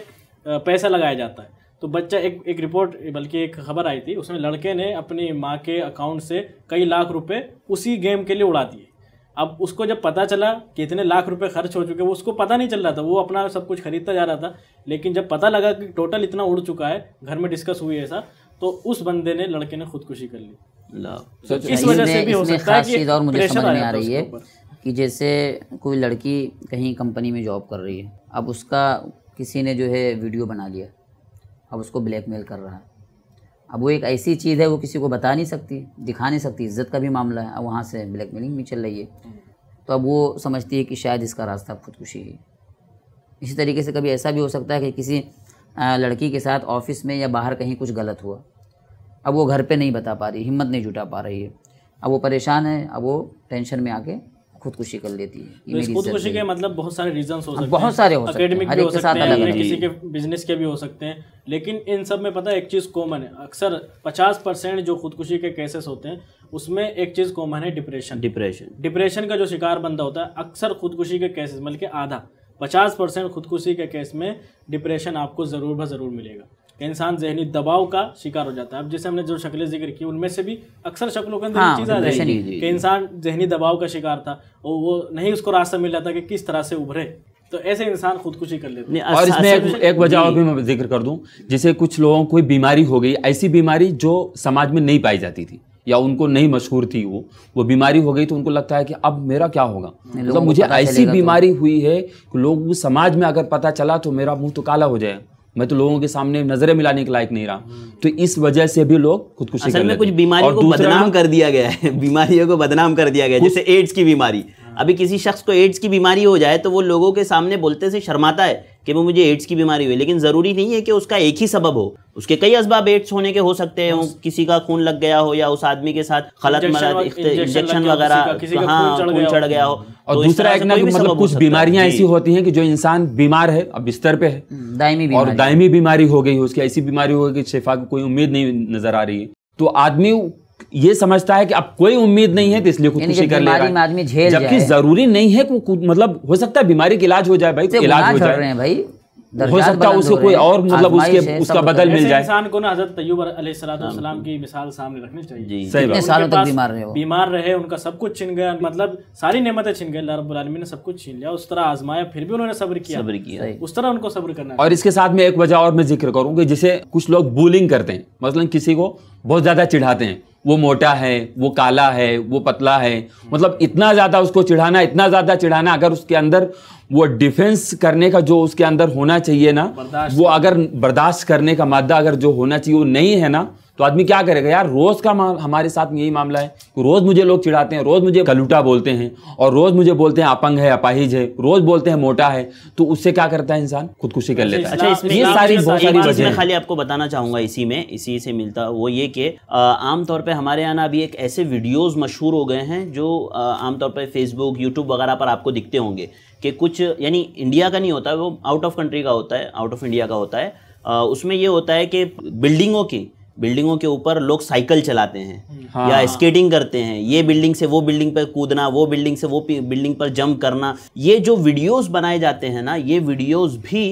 पैसा लगाया जाता है तो बच्चा एक एक रिपोर्ट बल्कि एक खबर आई थी उसमें लड़के ने अपनी माँ के अकाउंट से कई लाख रुपए उसी गेम के लिए उड़ा दिए अब उसको जब पता चला कि इतने लाख रुपए खर्च हो चुके वो उसको पता नहीं चल रहा था वो अपना सब कुछ खरीदता जा रहा था लेकिन जब पता लगा कि टोटल इतना उड़ चुका है घर में डिस्कस हुई ऐसा तो उस बंदे ने लड़के ने खुदकुशी कर ली तो इस वजह से भी हो सकता है कि और मुझे आ रही है कि जैसे कोई लड़की कहीं कंपनी में जॉब कर रही है अब उसका किसी ने जो है वीडियो बना लिया अब उसको ब्लैकमेल कर रहा है अब वो एक ऐसी चीज़ है वो किसी को बता नहीं सकती दिखा नहीं सकती इज्जत का भी मामला है अब वहाँ से ब्लैकमेलिंग भी चल रही है तो अब वो समझती है कि शायद इसका रास्ता खुदकुशी है इसी तरीके से कभी ऐसा भी हो सकता है कि किसी लड़की के साथ ऑफिस में या बाहर कहीं कुछ गलत हुआ अब वो घर पे नहीं बता पा रही हिम्मत नहीं जुटा पा रही है अब वो परेशान है अब वो टेंशन में आके खुदकुशी कर लेती है तो खुदकुशी के मतलब बहुत सारे रीजन हो हाँ, सकते बहुत सारे हो सकते हैं हर एक के साथ अलग अलग किसी के बिजनेस के भी हो सकते हैं लेकिन इन सब में पता है एक चीज़ कॉमन है अक्सर पचास परसेंट जो खुदकुशी के केसेस होते हैं उसमें एक चीज़ कॉमन है डिप्रेशन डिप्रेशन डिप्रेशन का जो शिकार बंदा होता है अक्सर खुदकुशी के केसेस बल्कि मतलब आधा पचास परसेंट खुदकुशी के केस में डिप्रेशन आपको ज़रूर ब ज़रूर मिलेगा इंसान जहनी दबाव का शिकार हो जाता है अब जैसे हमने जो शक्लें जिक्र की उनमें से भी अक्सर शक्लों के अंदर हाँ, चीज़ आ जाएगी कि इंसान जहनी दबाव का शिकार था और वो नहीं उसको रास्ता मिल जाता कि किस तरह से उभरे तो ऐसे इंसान खुदकुशी कर लेते हैं और इसमें एक, एक वजह और भी मैं जिक्र कर दूं जैसे कुछ लोगों को बीमारी हो गई ऐसी बीमारी जो समाज में नहीं पाई जाती थी या उनको नहीं मशहूर थी वो वो बीमारी हो गई तो उनको लगता है कि अब मेरा क्या होगा मतलब मुझे ऐसी तो। बीमारी हुई है कि लोग समाज में अगर पता चला तो मेरा मुंह तो काला हो जाएगा मैं तो लोगों के सामने नजरें मिलाने के लायक नहीं रहा तो इस वजह से भी लोग खुदकुशी असल में कुछ बीमारियों को बदनाम कर दिया गया है बीमारियों को बदनाम कर दिया गया है जैसे एड्स की बीमारी हाँ। अभी किसी शख्स को एड्स की बीमारी हो जाए तो वो लोगों के सामने बोलते से शर्माता है कि वो मुझे एड्स की बीमारी हुई लेकिन ज़रूरी नहीं है कि उसका एक ही सबब हो उसके कई असबाब एड्स होने के हो सकते हैं किसी का खून लग गया हो या उस आदमी के साथ गलत इंजेक्शन वगैरह हाँ खून चढ़ गया हो और तो दूसरा एक ना मतलब कुछ बीमारियां ऐसी होती हैं कि जो इंसान बीमार है अब बिस्तर पे है हम्म, दायमी और दायमी बीमारी हो गई है उसकी ऐसी बीमारी हो गई कि शेफा की कोई उम्मीद नहीं नजर आ रही है तो आदमी ये समझता है कि अब कोई उम्मीद नहीं है तो इसलिए खुदकुशी कर ले रहा है जबकि जरूरी नहीं है मतलब हो सकता है बीमारी का इलाज हो जाए भाई तो इलाज हो जाए भाई हो सकता है उसको कोई और मतलब उसके उसका बदल मिल जाए इंसान को ना हजरत तैयूब की मिसाल सामने रखनी चाहिए सही सालों तक बीमार रहे बीमार रहे उनका सब कुछ छिन गया मतलब सारी नेमतें छिन गई अल्लाह ने सब कुछ छीन लिया उस तरह आजमाया फिर भी उन्होंने सब्र किया सब्र किया उस तरह उनको सब्र करना और इसके साथ में एक वजह और मैं जिक्र करूँगी जिसे कुछ लोग बुलिंग करते हैं मसलन किसी को बहुत ज़्यादा चिढ़ाते हैं वो मोटा है वो काला है वो पतला है मतलब इतना ज़्यादा उसको चिढ़ाना इतना ज़्यादा चिढ़ाना अगर उसके अंदर वो डिफेंस करने का जो उसके अंदर होना चाहिए ना वो अगर बर्दाश्त करने का मादा अगर जो होना चाहिए वो नहीं है ना तो आदमी क्या करेगा यार रोज़ का हमारे साथ यही मामला है कि रोज़ मुझे लोग चिढ़ाते हैं रोज़ मुझे कलूटा बोलते हैं और रोज़ मुझे बोलते हैं अपंग है अपाहिज है रोज़ बोलते हैं मोटा है तो उससे क्या करता है इंसान खुदकुशी कर अच्छा, लेता है अच्छा ये सारी बहुत सारी वजह खाली आपको बताना चाहूंगा इसी में इसी से मिलता वो ये कि आमतौर पर हमारे यहाँ अभी एक ऐसे वीडियोज़ मशहूर हो गए हैं जो आमतौर पर फेसबुक यूट्यूब वगैरह पर आपको दिखते होंगे कि कुछ यानी इंडिया का नहीं होता है वो आउट ऑफ कंट्री का होता है आउट ऑफ इंडिया का होता है आ, उसमें ये होता है कि बिल्डिंगों की बिल्डिंगों के ऊपर लोग साइकिल चलाते हैं हाँ। या स्केटिंग करते हैं ये बिल्डिंग से वो बिल्डिंग पर कूदना वो बिल्डिंग से वो बिल्डिंग पर जंप करना ये जो वीडियोस बनाए जाते हैं ना ये वीडियोस भी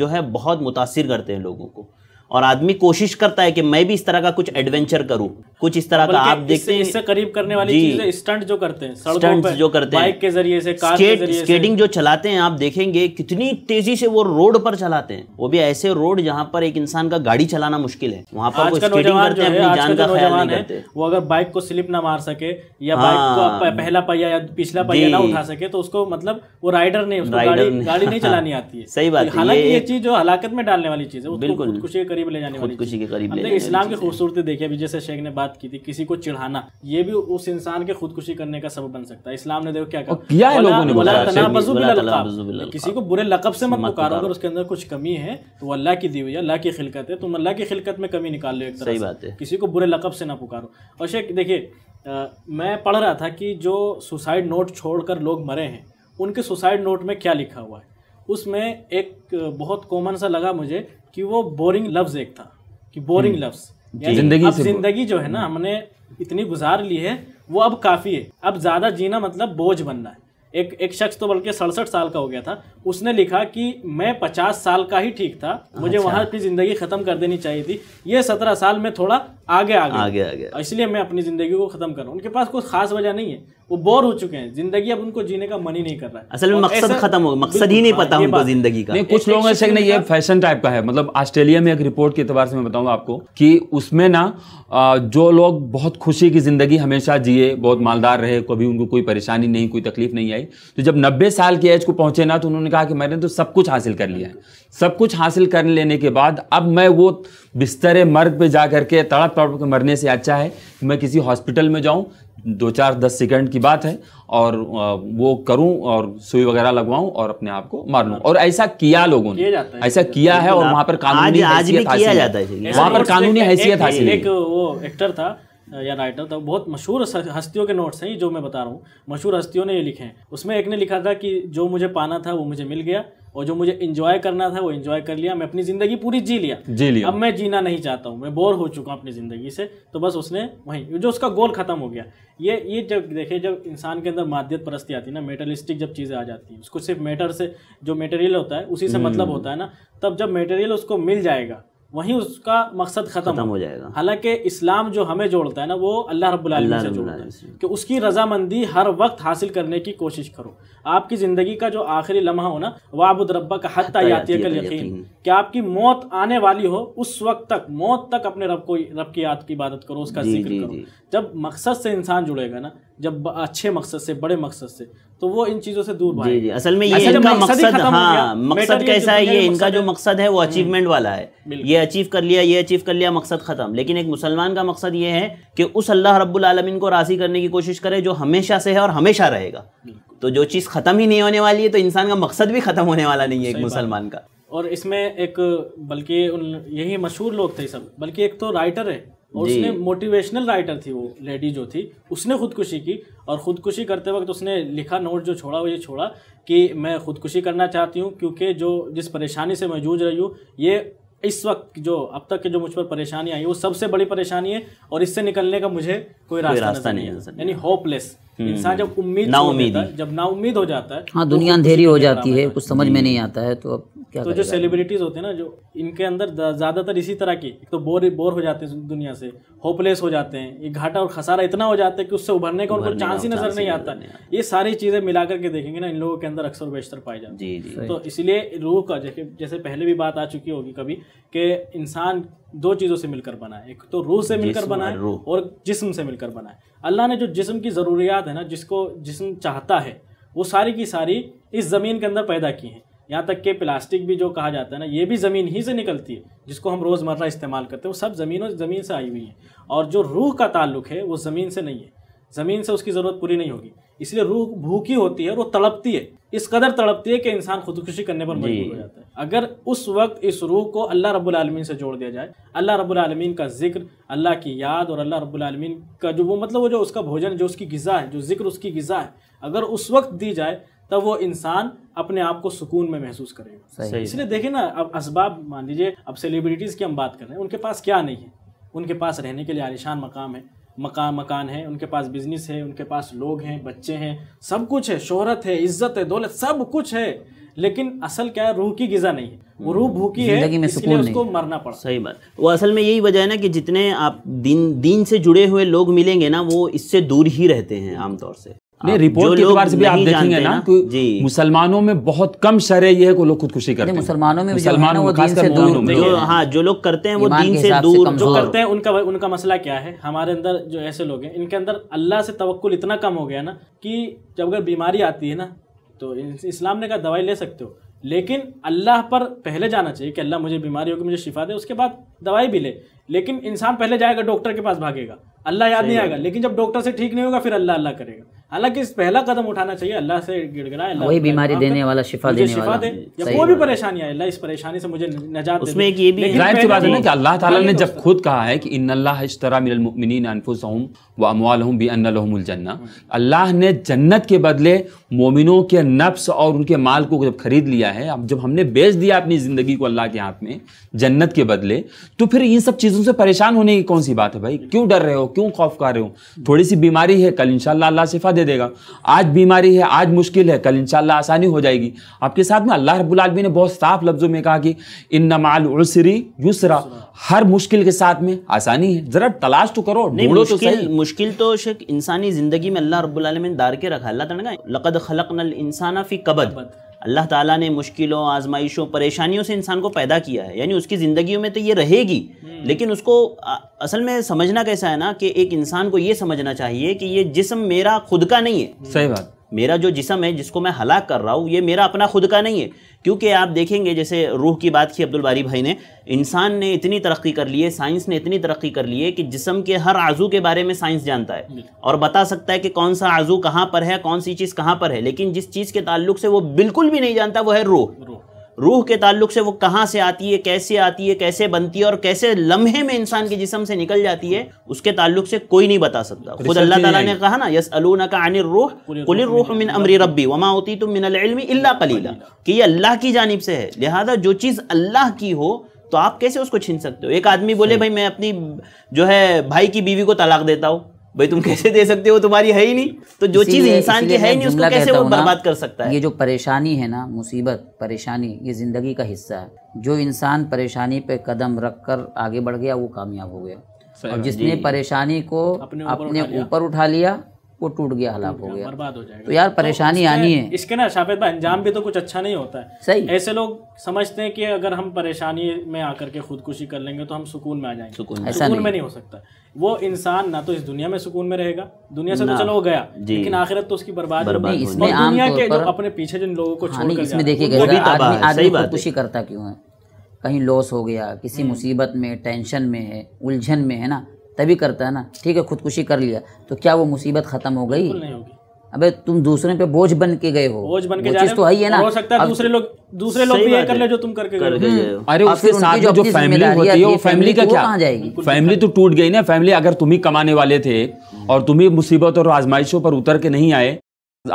जो है बहुत मुतासर करते हैं लोगों को और आदमी कोशिश करता है कि मैं भी इस तरह का कुछ एडवेंचर करूं कुछ इस तरह का आप देखते हैं इससे करीब करने वाली स्टंट जो करते हैं स्टंट जो करते हैं बाइक के जरिए से कार के जरिए स्केटिंग जो चलाते हैं आप देखेंगे कितनी तेजी से वो रोड पर चलाते हैं वो भी ऐसे रोड जहाँ पर एक इंसान का गाड़ी चलाना मुश्किल है वहाँ पर वो स्केटिंग करते हैं अपनी जान का ख्याल नहीं करते वो अगर बाइक को स्लिप ना मार सके या बाइक को हाँ। पहला पहिया या पिछला पहिया ना उठा सके तो उसको मतलब वो राइडर नहीं गाड़ी नहीं हाँ। चलानी आती है सही बात है हालांकि ये चीज जो हलाकत में डालने वाली चीज है बिल्कुल कुछ करीब ले जाने खुदकुशी के करीब ले इस्लाम की खूबसूरती देखिए अभी जैसे शेख ने बात की थी किसी को चिढ़ाना ये भी उस इंसान के खुदकुशी करने का सबब बन सकता है इस्लाम ने देखो क्या किया है लोगों ने किसी को बुरे लकब से मत पुकारो अगर उसके अंदर कुछ कमी है तो अल्लाह की दी हुई अल्लाह की खिलकत है तुम अल्लाह की खिलकत में कमी निकाल लो एक तरह सही बात है किसी को बुरे लकब से ना पुकारो और शेख देखिए मैं पढ़ रहा था कि जो सुसाइड नोट छोड़कर लोग मरे हैं उनके सुसाइड नोट में क्या लिखा हुआ है उसमें एक बहुत कॉमन सा लगा मुझे कि वो बोरिंग लफ्ज एक था कि बोरिंग लफ्ज हम्म। जिंदगी जिंदगी जो है ना हमने इतनी गुजार ली है वो अब काफ़ी है अब ज़्यादा जीना मतलब बोझ बनना है एक एक शख्स तो बल्कि सड़सठ साल का हो गया था उसने लिखा कि मैं पचास साल का ही ठीक था मुझे अच्छा। अपनी ज़िंदगी ख़त्म कर देनी चाहिए थी ये सत्रह साल में थोड़ा आगे आ गया आगे इसलिए मैं अपनी ज़िंदगी को ख़त्म करूँ उनके पास कोई ख़ास वजह नहीं है वो बोर हो चुके हैं जिंदगी अब उनको जीने का मन ही नहीं कर रहा है असल में मकसद खत्म हो मकसद ही नहीं हाँ, पता उनको जिंदगी का नहीं कुछ लोगों से ये फैशन टाइप का है मतलब ऑस्ट्रेलिया में एक रिपोर्ट के अतबार से मैं बताऊंगा आपको कि उसमें ना जो लोग बहुत खुशी की ज़िंदगी हमेशा जिए बहुत मालदार रहे कभी उनको कोई परेशानी नहीं कोई तकलीफ नहीं आई तो जब नब्बे साल की एज को पहुंचे ना तो उन्होंने कहा कि मैंने तो सब कुछ हासिल कर लिया है सब कुछ हासिल कर लेने के बाद अब मैं वो बिस्तर मर्ग पे जा करके तड़प तड़प के मरने से अच्छा है कि मैं किसी हॉस्पिटल में जाऊँ दो चार दस सेकंड की बात है और वो करूं और सुई वगैरह लगवाऊं और अपने आप को मार लूं और ऐसा किया लोगों ने ऐसा किया है और वहां पर कानूनी वहाँ है वहां पर कानूनी हैसियत हासिल एक वो एक्टर था या राइटर था बहुत मशहूर हस्तियों के नोट्स हैं जो मैं बता रहा हूँ मशहूर हस्तियों ने ये लिखे हैं उसमें एक ने लिखा था कि जो मुझे पाना था वो मुझे मिल गया और जो मुझे इंजॉय करना था वो इंजॉय कर लिया मैं अपनी ज़िंदगी पूरी जी लिया जी लिया अब मैं जीना नहीं चाहता हूँ मैं बोर हो चुका हूँ अपनी ज़िंदगी से तो बस उसने वहीं जो उसका गोल ख़त्म हो गया ये ये जब देखे जब इंसान के अंदर माध्यत परस्ती आती है ना मेटलिस्टिक जब चीज़ें आ जाती हैं उसको सिर्फ मेटर से जो मेटेरियल होता है उसी से मतलब हम्म। होता है ना तब जब मेटेरियल उसको मिल जाएगा वहीं उसका मकसद खत्म हो जाएगा हालांकि इस्लाम जो हमें जोड़ता है ना वो अल्लाह रब्बुल से जोड़ता है कि उसकी रजामंदी हर वक्त हासिल करने की कोशिश करो आपकी ज़िंदगी का जो आखिरी लम्हा हो ना वाबुद रब्बा का हत्या कल यकीन कि आपकी मौत आने वाली हो उस वक्त तक मौत तक अपने रब को रब की याद की इबादत करो उसका जिक्र करो जब मकसद से इंसान जुड़ेगा ना जब अच्छे मकसद से बड़े मकसद से तो वो इन चीज़ों से दूर जी जी असल में ये हाँ, इनका मकसद हाँ मकसद कैसा है ये इनका जो मकसद है वो अचीवमेंट हम्म। वाला है ये अचीव कर लिया ये अचीव कर लिया मकसद ख़त्म लेकिन एक मुसलमान का मकसद ये है कि उस अल्लाह रब्बुल आलमीन को राज़ी करने की कोशिश करे जो हमेशा से है और हमेशा रहेगा तो जो चीज़ ख़त्म ही नहीं होने वाली है तो इंसान का मकसद भी ख़त्म होने वाला नहीं है एक मुसलमान का और इसमें एक बल्कि यही मशहूर लोग थे सब बल्कि एक तो राइटर है और उसने मोटिवेशनल राइटर थी वो लेडी जो थी उसने खुदकुशी की और खुदकुशी करते वक्त उसने लिखा नोट जो छोड़ा वो ये छोड़ा कि मैं खुदकुशी करना चाहती हूँ क्योंकि जो जिस परेशानी से मैं जूझ रही हूँ ये इस वक्त जो अब तक के जो मुझ पर परेशानी आई वो सबसे बड़ी परेशानी है और इससे निकलने का मुझे कोई रास्ता, रास्ता नहीं है यानी होपलेस हम्म, इंसान हम्म। जब उम्मीद ना उम्मीद जब ना उम्मीद हो जाता है हाँ तो दुनिया अंधेरी हो जाती है कुछ समझ में नहीं आता है तो अब तो जो सेलिब्रिटीज होते हैं ना जो इनके अंदर ज़्यादातर इसी तरह की तो बोर बोर हो जाते हैं दुनिया से होपलेस हो जाते हैं ये घाटा और खसारा इतना हो जाता है कि उससे उभरने का उनको चांस ही नजर नहीं आता ये सारी चीज़ें मिला करके देखेंगे ना इन लोगों के अंदर अक्सर बेशतर पाए जाते हैं तो इसलिए रूह का जैसे पहले भी बात आ चुकी होगी कभी कि इंसान दो चीज़ों से मिलकर बना है एक तो रूह से मिलकर बना है और जिस्म से मिलकर बना है अल्लाह ने जो जिस्म की ज़रूरियात है ना जिसको जिस्म चाहता है वो सारी की सारी इस ज़मीन के अंदर पैदा की है यहाँ तक कि प्लास्टिक भी जो कहा जाता है ना ये भी ज़मीन ही से निकलती है जिसको हम रोज़मर्रा इस्तेमाल करते हैं वो सब ज़मीनों ज़मीन से आई हुई है और जो रूह का ताल्लुक है वो ज़मीन से नहीं है ज़मीन से उसकी ज़रूरत पूरी नहीं होगी इसलिए रूह भूखी होती है और वो तड़पती है इस कदर तड़पती है कि इंसान खुदकुशी करने पर मजबूर हो जाता है अगर उस वक्त इस रूह को अल्लाह रब्बुल रबालमीन से जोड़ दिया जाए अल्लाह रब्बुल रबालमीन का जिक्र अल्लाह की याद और अल्लाह रब्बुल रबालमीन का जो वो मतलब वो जो उसका भोजन जो उसकी गज़ा है जो जिक्र उसकी गज़ा है अगर उस वक्त दी जाए तब वो इंसान अपने आप को सुकून में महसूस करेगा इसलिए देखें ना अब इसबाब मान लीजिए अब सेलिब्रिटीज़ की हम बात कर रहे हैं उनके पास क्या नहीं है उनके पास रहने के लिए आलिशान मकाम है मकान मकान है उनके पास बिजनेस है उनके पास लोग हैं बच्चे हैं सब कुछ है शोहरत है इज्जत है दौलत सब कुछ है लेकिन असल क्या है रूह की गिजा नहीं है वो रूह भूखी है इसलिए उसको मरना पड़ा सही बात वो असल में यही वजह है ना कि जितने आप दिन दीन से जुड़े हुए लोग मिलेंगे ना वो इससे दूर ही रहते हैं आमतौर से नहीं रिपोर्ट के बारे से भी आप देखेंगे ना कि मुसलमानों में बहुत कम शर है लोग खुदकुशी करते हैं मुसलमानों में मुसलमानों दीन से दूर जो हाँ जो लोग करते हैं वो दीन से दूर जो करते हैं उनका उनका मसला क्या है हमारे अंदर जो ऐसे लोग हैं इनके अंदर अल्लाह से तवक्ल इतना कम हो गया ना कि जब अगर बीमारी आती है ना तो इस्लाम ने कहा दवाई ले सकते हो लेकिन अल्लाह पर पहले जाना चाहिए कि अल्लाह मुझे बीमारी होगी मुझे शिफा दे उसके बाद दवाई भी ले लेकिन इंसान पहले जाएगा डॉक्टर के पास भागेगा अल्लाह याद नहीं आएगा लेकिन जब डॉक्टर से ठीक नहीं होगा फिर अल्लाह अल्लाह करेगा हालांकि इस पहला कदम उठाना चाहिए अल्लाह से गिड़गिड़ाए वही बीमारी देने वाला शिफा देने शिफा वाला दे जब कोई भी परेशानी आए अल्लाह इस परेशानी से मुझे नजात उसमें एक ये भी जाहिर सी बात है ना तो कि अल्लाह ताला ने जब खुद कहा है कि इन अल्लाह इश्तरा मिनल मुमिनीन अनफुसहुम व अमवालहम बी अन्नलहमजन्ना अल्लाह ने जन्नत के बदले मोमिनों के नफ्स और उनके माल को जब खरीद लिया है अब जब हमने बेच दिया अपनी ज़िंदगी को अल्लाह के हाथ में जन्नत के बदले तो फिर इन सब चीज़ों से परेशान होने की कौन सी बात है भाई क्यों डर रहे हो क्यों खौफ कर रहे हो थोड़ी सी बीमारी है कल इंशाल्लाह अल्लाह शिफा दे देगा आज बीमारी है आज मुश्किल है कल इंशाल्लाह आसानी हो जाएगी आपके साथ में अल्लाह रब्बुल ने बहुत साफ लफ्ज़ों में कहा कि इन नमाल उसरी युसरा हर मुश्किल के साथ में आसानी है ज़रा तलाश तो करो ढूंढो तो सही मुश्किल तो शक इंसानी ज़िंदगी में अल्लाह रब्बुलमीन दार के रखा अल्लाह तला लक़द खलक नल इंसाना फ़ी कबद अल्लाह ताला ने मुश्किलों आजमाइशों परेशानियों से इंसान को पैदा किया है यानी उसकी ज़िंदगी में तो ये रहेगी हम्म। लेकिन उसको असल में समझना कैसा है ना कि एक इंसान को ये समझना चाहिए कि ये जिसम मेरा खुद का नहीं है सही बात मेरा जो जिसम है जिसको मैं हलाक कर रहा हूँ ये मेरा अपना खुद का नहीं है क्योंकि आप देखेंगे जैसे रूह की बात की अब्दुल बारी भाई ने इंसान ने इतनी तरक्की कर ली है साइंस ने इतनी तरक्की कर ली है कि जिसम के हर आज़ू के बारे में साइंस जानता है और बता सकता है कि कौन सा आज़ू कहाँ पर है कौन सी चीज़ कहाँ पर है लेकिन जिस चीज़ के ताल्लुक से वो बिल्कुल भी नहीं जानता वो है रूह रूह के ताल्लुक से वो कहाँ से आती है कैसे आती है कैसे बनती है और कैसे लम्हे में इंसान के जिसम से निकल जाती है उसके ताल्लुक से कोई नहीं बता सकता तो खुद अल्लाह ताला ने कहा ना यस अलून का रूह कुल रूह मिन अमरी रब्बी वमा होती तुम मिनल इल्ला कलीला कि ये अल्लाह की जानब से है लिहाजा जो चीज़ अल्लाह की हो तो आप कैसे उसको छीन सकते हो एक आदमी बोले भाई मैं अपनी जो है भाई की बीवी को तलाक देता हूँ भाई तुम कैसे दे सकते हो तुम्हारी है ही नहीं तो जो चीज़ इंसान की है नहीं उसको कैसे वो बर्बाद कर सकता है ये जो परेशानी है ना मुसीबत परेशानी ये ज़िंदगी का हिस्सा है जो इंसान परेशानी पे कदम रख कर आगे बढ़ गया वो कामयाब हो गया और जिसने परेशानी को अपने ऊपर उठा लिया वो टूट गया हलाक हो गया बर्बाद हो जाएगा तो यार तो परेशानी तो आनी है इसके ना शाफेद भाई अंजाम भी तो कुछ अच्छा नहीं होता है सही ऐसे लोग समझते हैं कि अगर हम परेशानी में आकर के खुदकुशी कर लेंगे तो हम सुकून में आ जाएंगे सुकून, सुकून में नहीं हो सकता वो इंसान ना तो इस दुनिया में सुकून में रहेगा दुनिया से तो चलो गया लेकिन आखिरत तो उसकी बर्बाद इसमें दुनिया के जो अपने पीछे जिन लोगों को हाँ छोड़कर इसमें आदमी खुदकुशी करता क्यों है कहीं लॉस हो गया किसी हम्म। मुसीबत में टेंशन में है उलझन में है ना तभी करता है ना ठीक है खुदकुशी कर लिया तो क्या वो मुसीबत ख़त्म हो गई अबे तुम दूसरे पे बोझ बन के गए हो बोझ बन के जा रहे तो है ना हो सकता है दूसरे लोग दूसरे लोग भी ये कर ले जो तुम करके कर गए हो अरे उसके साथ जो, जो फैमिली होती है वो फैमिली का क्या कहां जाएगी फैमिली तो टूट गई ना फैमिली अगर तुम ही कमाने वाले थे हम्म। और तुम ही मुसीबत और आजमाइशों पर उतर के नहीं आए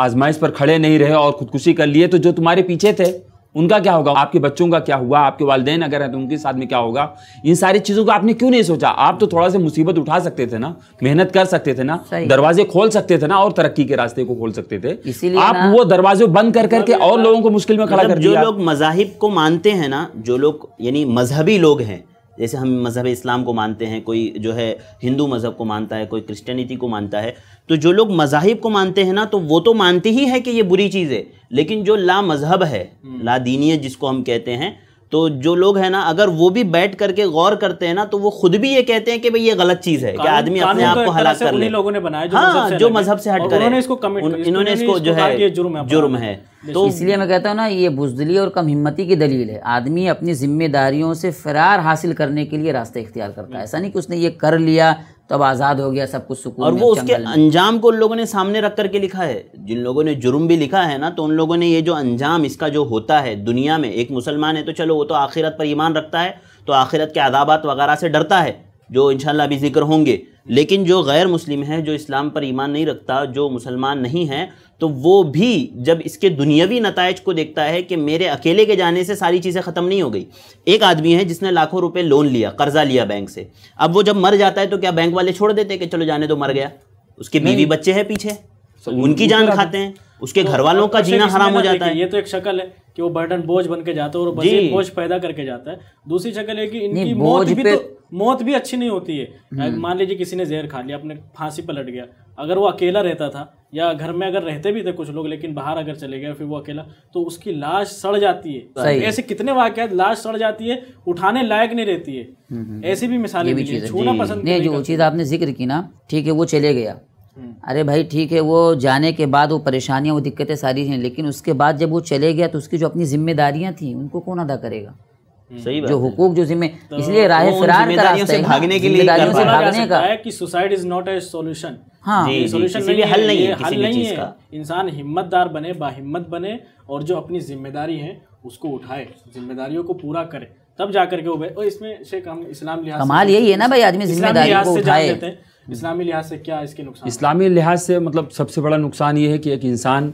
आजमाइश पर खड़े नहीं रहे और खुदकुशी कर लिए तो जो तुम्हारे पीछे थे उनका क्या होगा आपके बच्चों का क्या हुआ आपके वालदेन अगर हैं तो उनके साथ में क्या होगा इन सारी चीज़ों को आपने क्यों नहीं सोचा आप तो थोड़ा सा मुसीबत उठा सकते थे ना मेहनत कर सकते थे ना दरवाजे खोल सकते थे ना और तरक्की के रास्ते को खोल सकते थे इसीलिए आप वो दरवाजे बंद कर करके मतलब और लोगों को मुश्किल में खड़ा मतलब कर जो लोग मजाहिब को मानते हैं ना जो लोग यानी मजहबी लोग हैं जैसे हम मज़हब इस्लाम को मानते हैं कोई जो है हिंदू मज़हब को मानता है कोई क्रिश्चियनिटी को मानता है तो जो लोग मज़ाहिब को मानते हैं ना तो वो तो मानते ही है कि ये बुरी चीज़ है लेकिन जो ला मज़हब है हम्म। ला दीनीत जिसको हम कहते हैं तो जो लोग हैं ना अगर वो भी बैठ करके गौर करते हैं ना तो वो खुद भी ये कहते हैं कि भाई ये गलत चीज़ है कि आदमी अपने आप को हलाक कर ले लोगों ने बनाया जो हाँ जो मज़हब से हट कर इन्होंने इसको जो है जुर्म है तो इसलिए मैं कहता हूँ ना ये बुजदली और कम हिम्मती की दलील है आदमी अपनी जिम्मेदारियों से फरार हासिल करने के लिए रास्ते इख्तियार करता है ऐसा नहीं कि उसने ये कर लिया तब तो आज़ाद हो गया सब कुछ सुकून और वो उसके अंजाम को उन लोगों ने सामने रख करके लिखा है जिन लोगों ने जुर्म भी लिखा है ना तो उन लोगों ने ये जो अंजाम इसका जो होता है दुनिया में एक मुसलमान है तो चलो वो तो आखिरत पर ईमान रखता है तो आखिरत के आदाबात वगैरह से डरता है जो इनशाला अभी जिक्र होंगे लेकिन जो गैर मुस्लिम है जो इस्लाम पर ईमान नहीं रखता जो मुसलमान नहीं है तो वो भी जब इसके दुनियावी नतज को देखता है कि मेरे अकेले के जाने से सारी चीज़ें ख़त्म नहीं हो गई एक आदमी है जिसने लाखों रुपए लोन लिया कर्जा लिया बैंक से अब वो जब मर जाता है तो क्या बैंक वाले छोड़ देते कि चलो जाने तो मर गया उसके बीवी बच्चे हैं पीछे उनकी जान खाते हैं उसके तो घर वालों का जीना हराम हो जाता है ये तो एक शक्ल है कि वो बर्डन बोझ बन के जाता है और बोझ पैदा करके जाता है दूसरी शक्ल है कि इनकी मौत भी तो मौत भी अच्छी नहीं होती है हम्म। मान लीजिए किसी ने जहर खा लिया अपने फांसी पलट गया अगर वो अकेला रहता था या घर में अगर रहते भी थे कुछ लोग लेकिन बाहर अगर चले गए फिर वो अकेला तो उसकी लाश सड़ जाती है ऐसे कितने वाक्य लाश सड़ जाती है उठाने लायक नहीं रहती है हम्म, हम्म, हम्म। ऐसी भी मिसालें भी छूना पसंद नहीं जो चीज़ आपने जिक्र की ना ठीक है वो चले गया अरे भाई ठीक है वो जाने के बाद वो परेशानियाँ वो दिक्कतें सारी हैं लेकिन उसके बाद जब वो चले गया तो उसकी जो अपनी जिम्मेदारियाँ थी उनको कौन अदा करेगा सही जो हुकूक जो जिम्मे तो इसलिए राह फिरार का रास्ता है भागने के लिए दादियों से भागने का है कि suicide is not a solution हाँ सॉल्यूशन नहीं हल नहीं है हल नहीं है इंसान हिम्मतदार बने बाहिम्मत बने और जो अपनी जिम्मेदारी है उसको उठाए जिम्मेदारियों को पूरा करे तब जा करके वो भाई और इसमें शेख हम इस्लाम लिहाज कमाल यही है ना भाई आदमी जिम्मेदारी को उठाए इस्लामी लिहाज से क्या इसके नुकसान इस्लामी लिहाज से मतलब सबसे बड़ा नुकसान ये है कि एक इंसान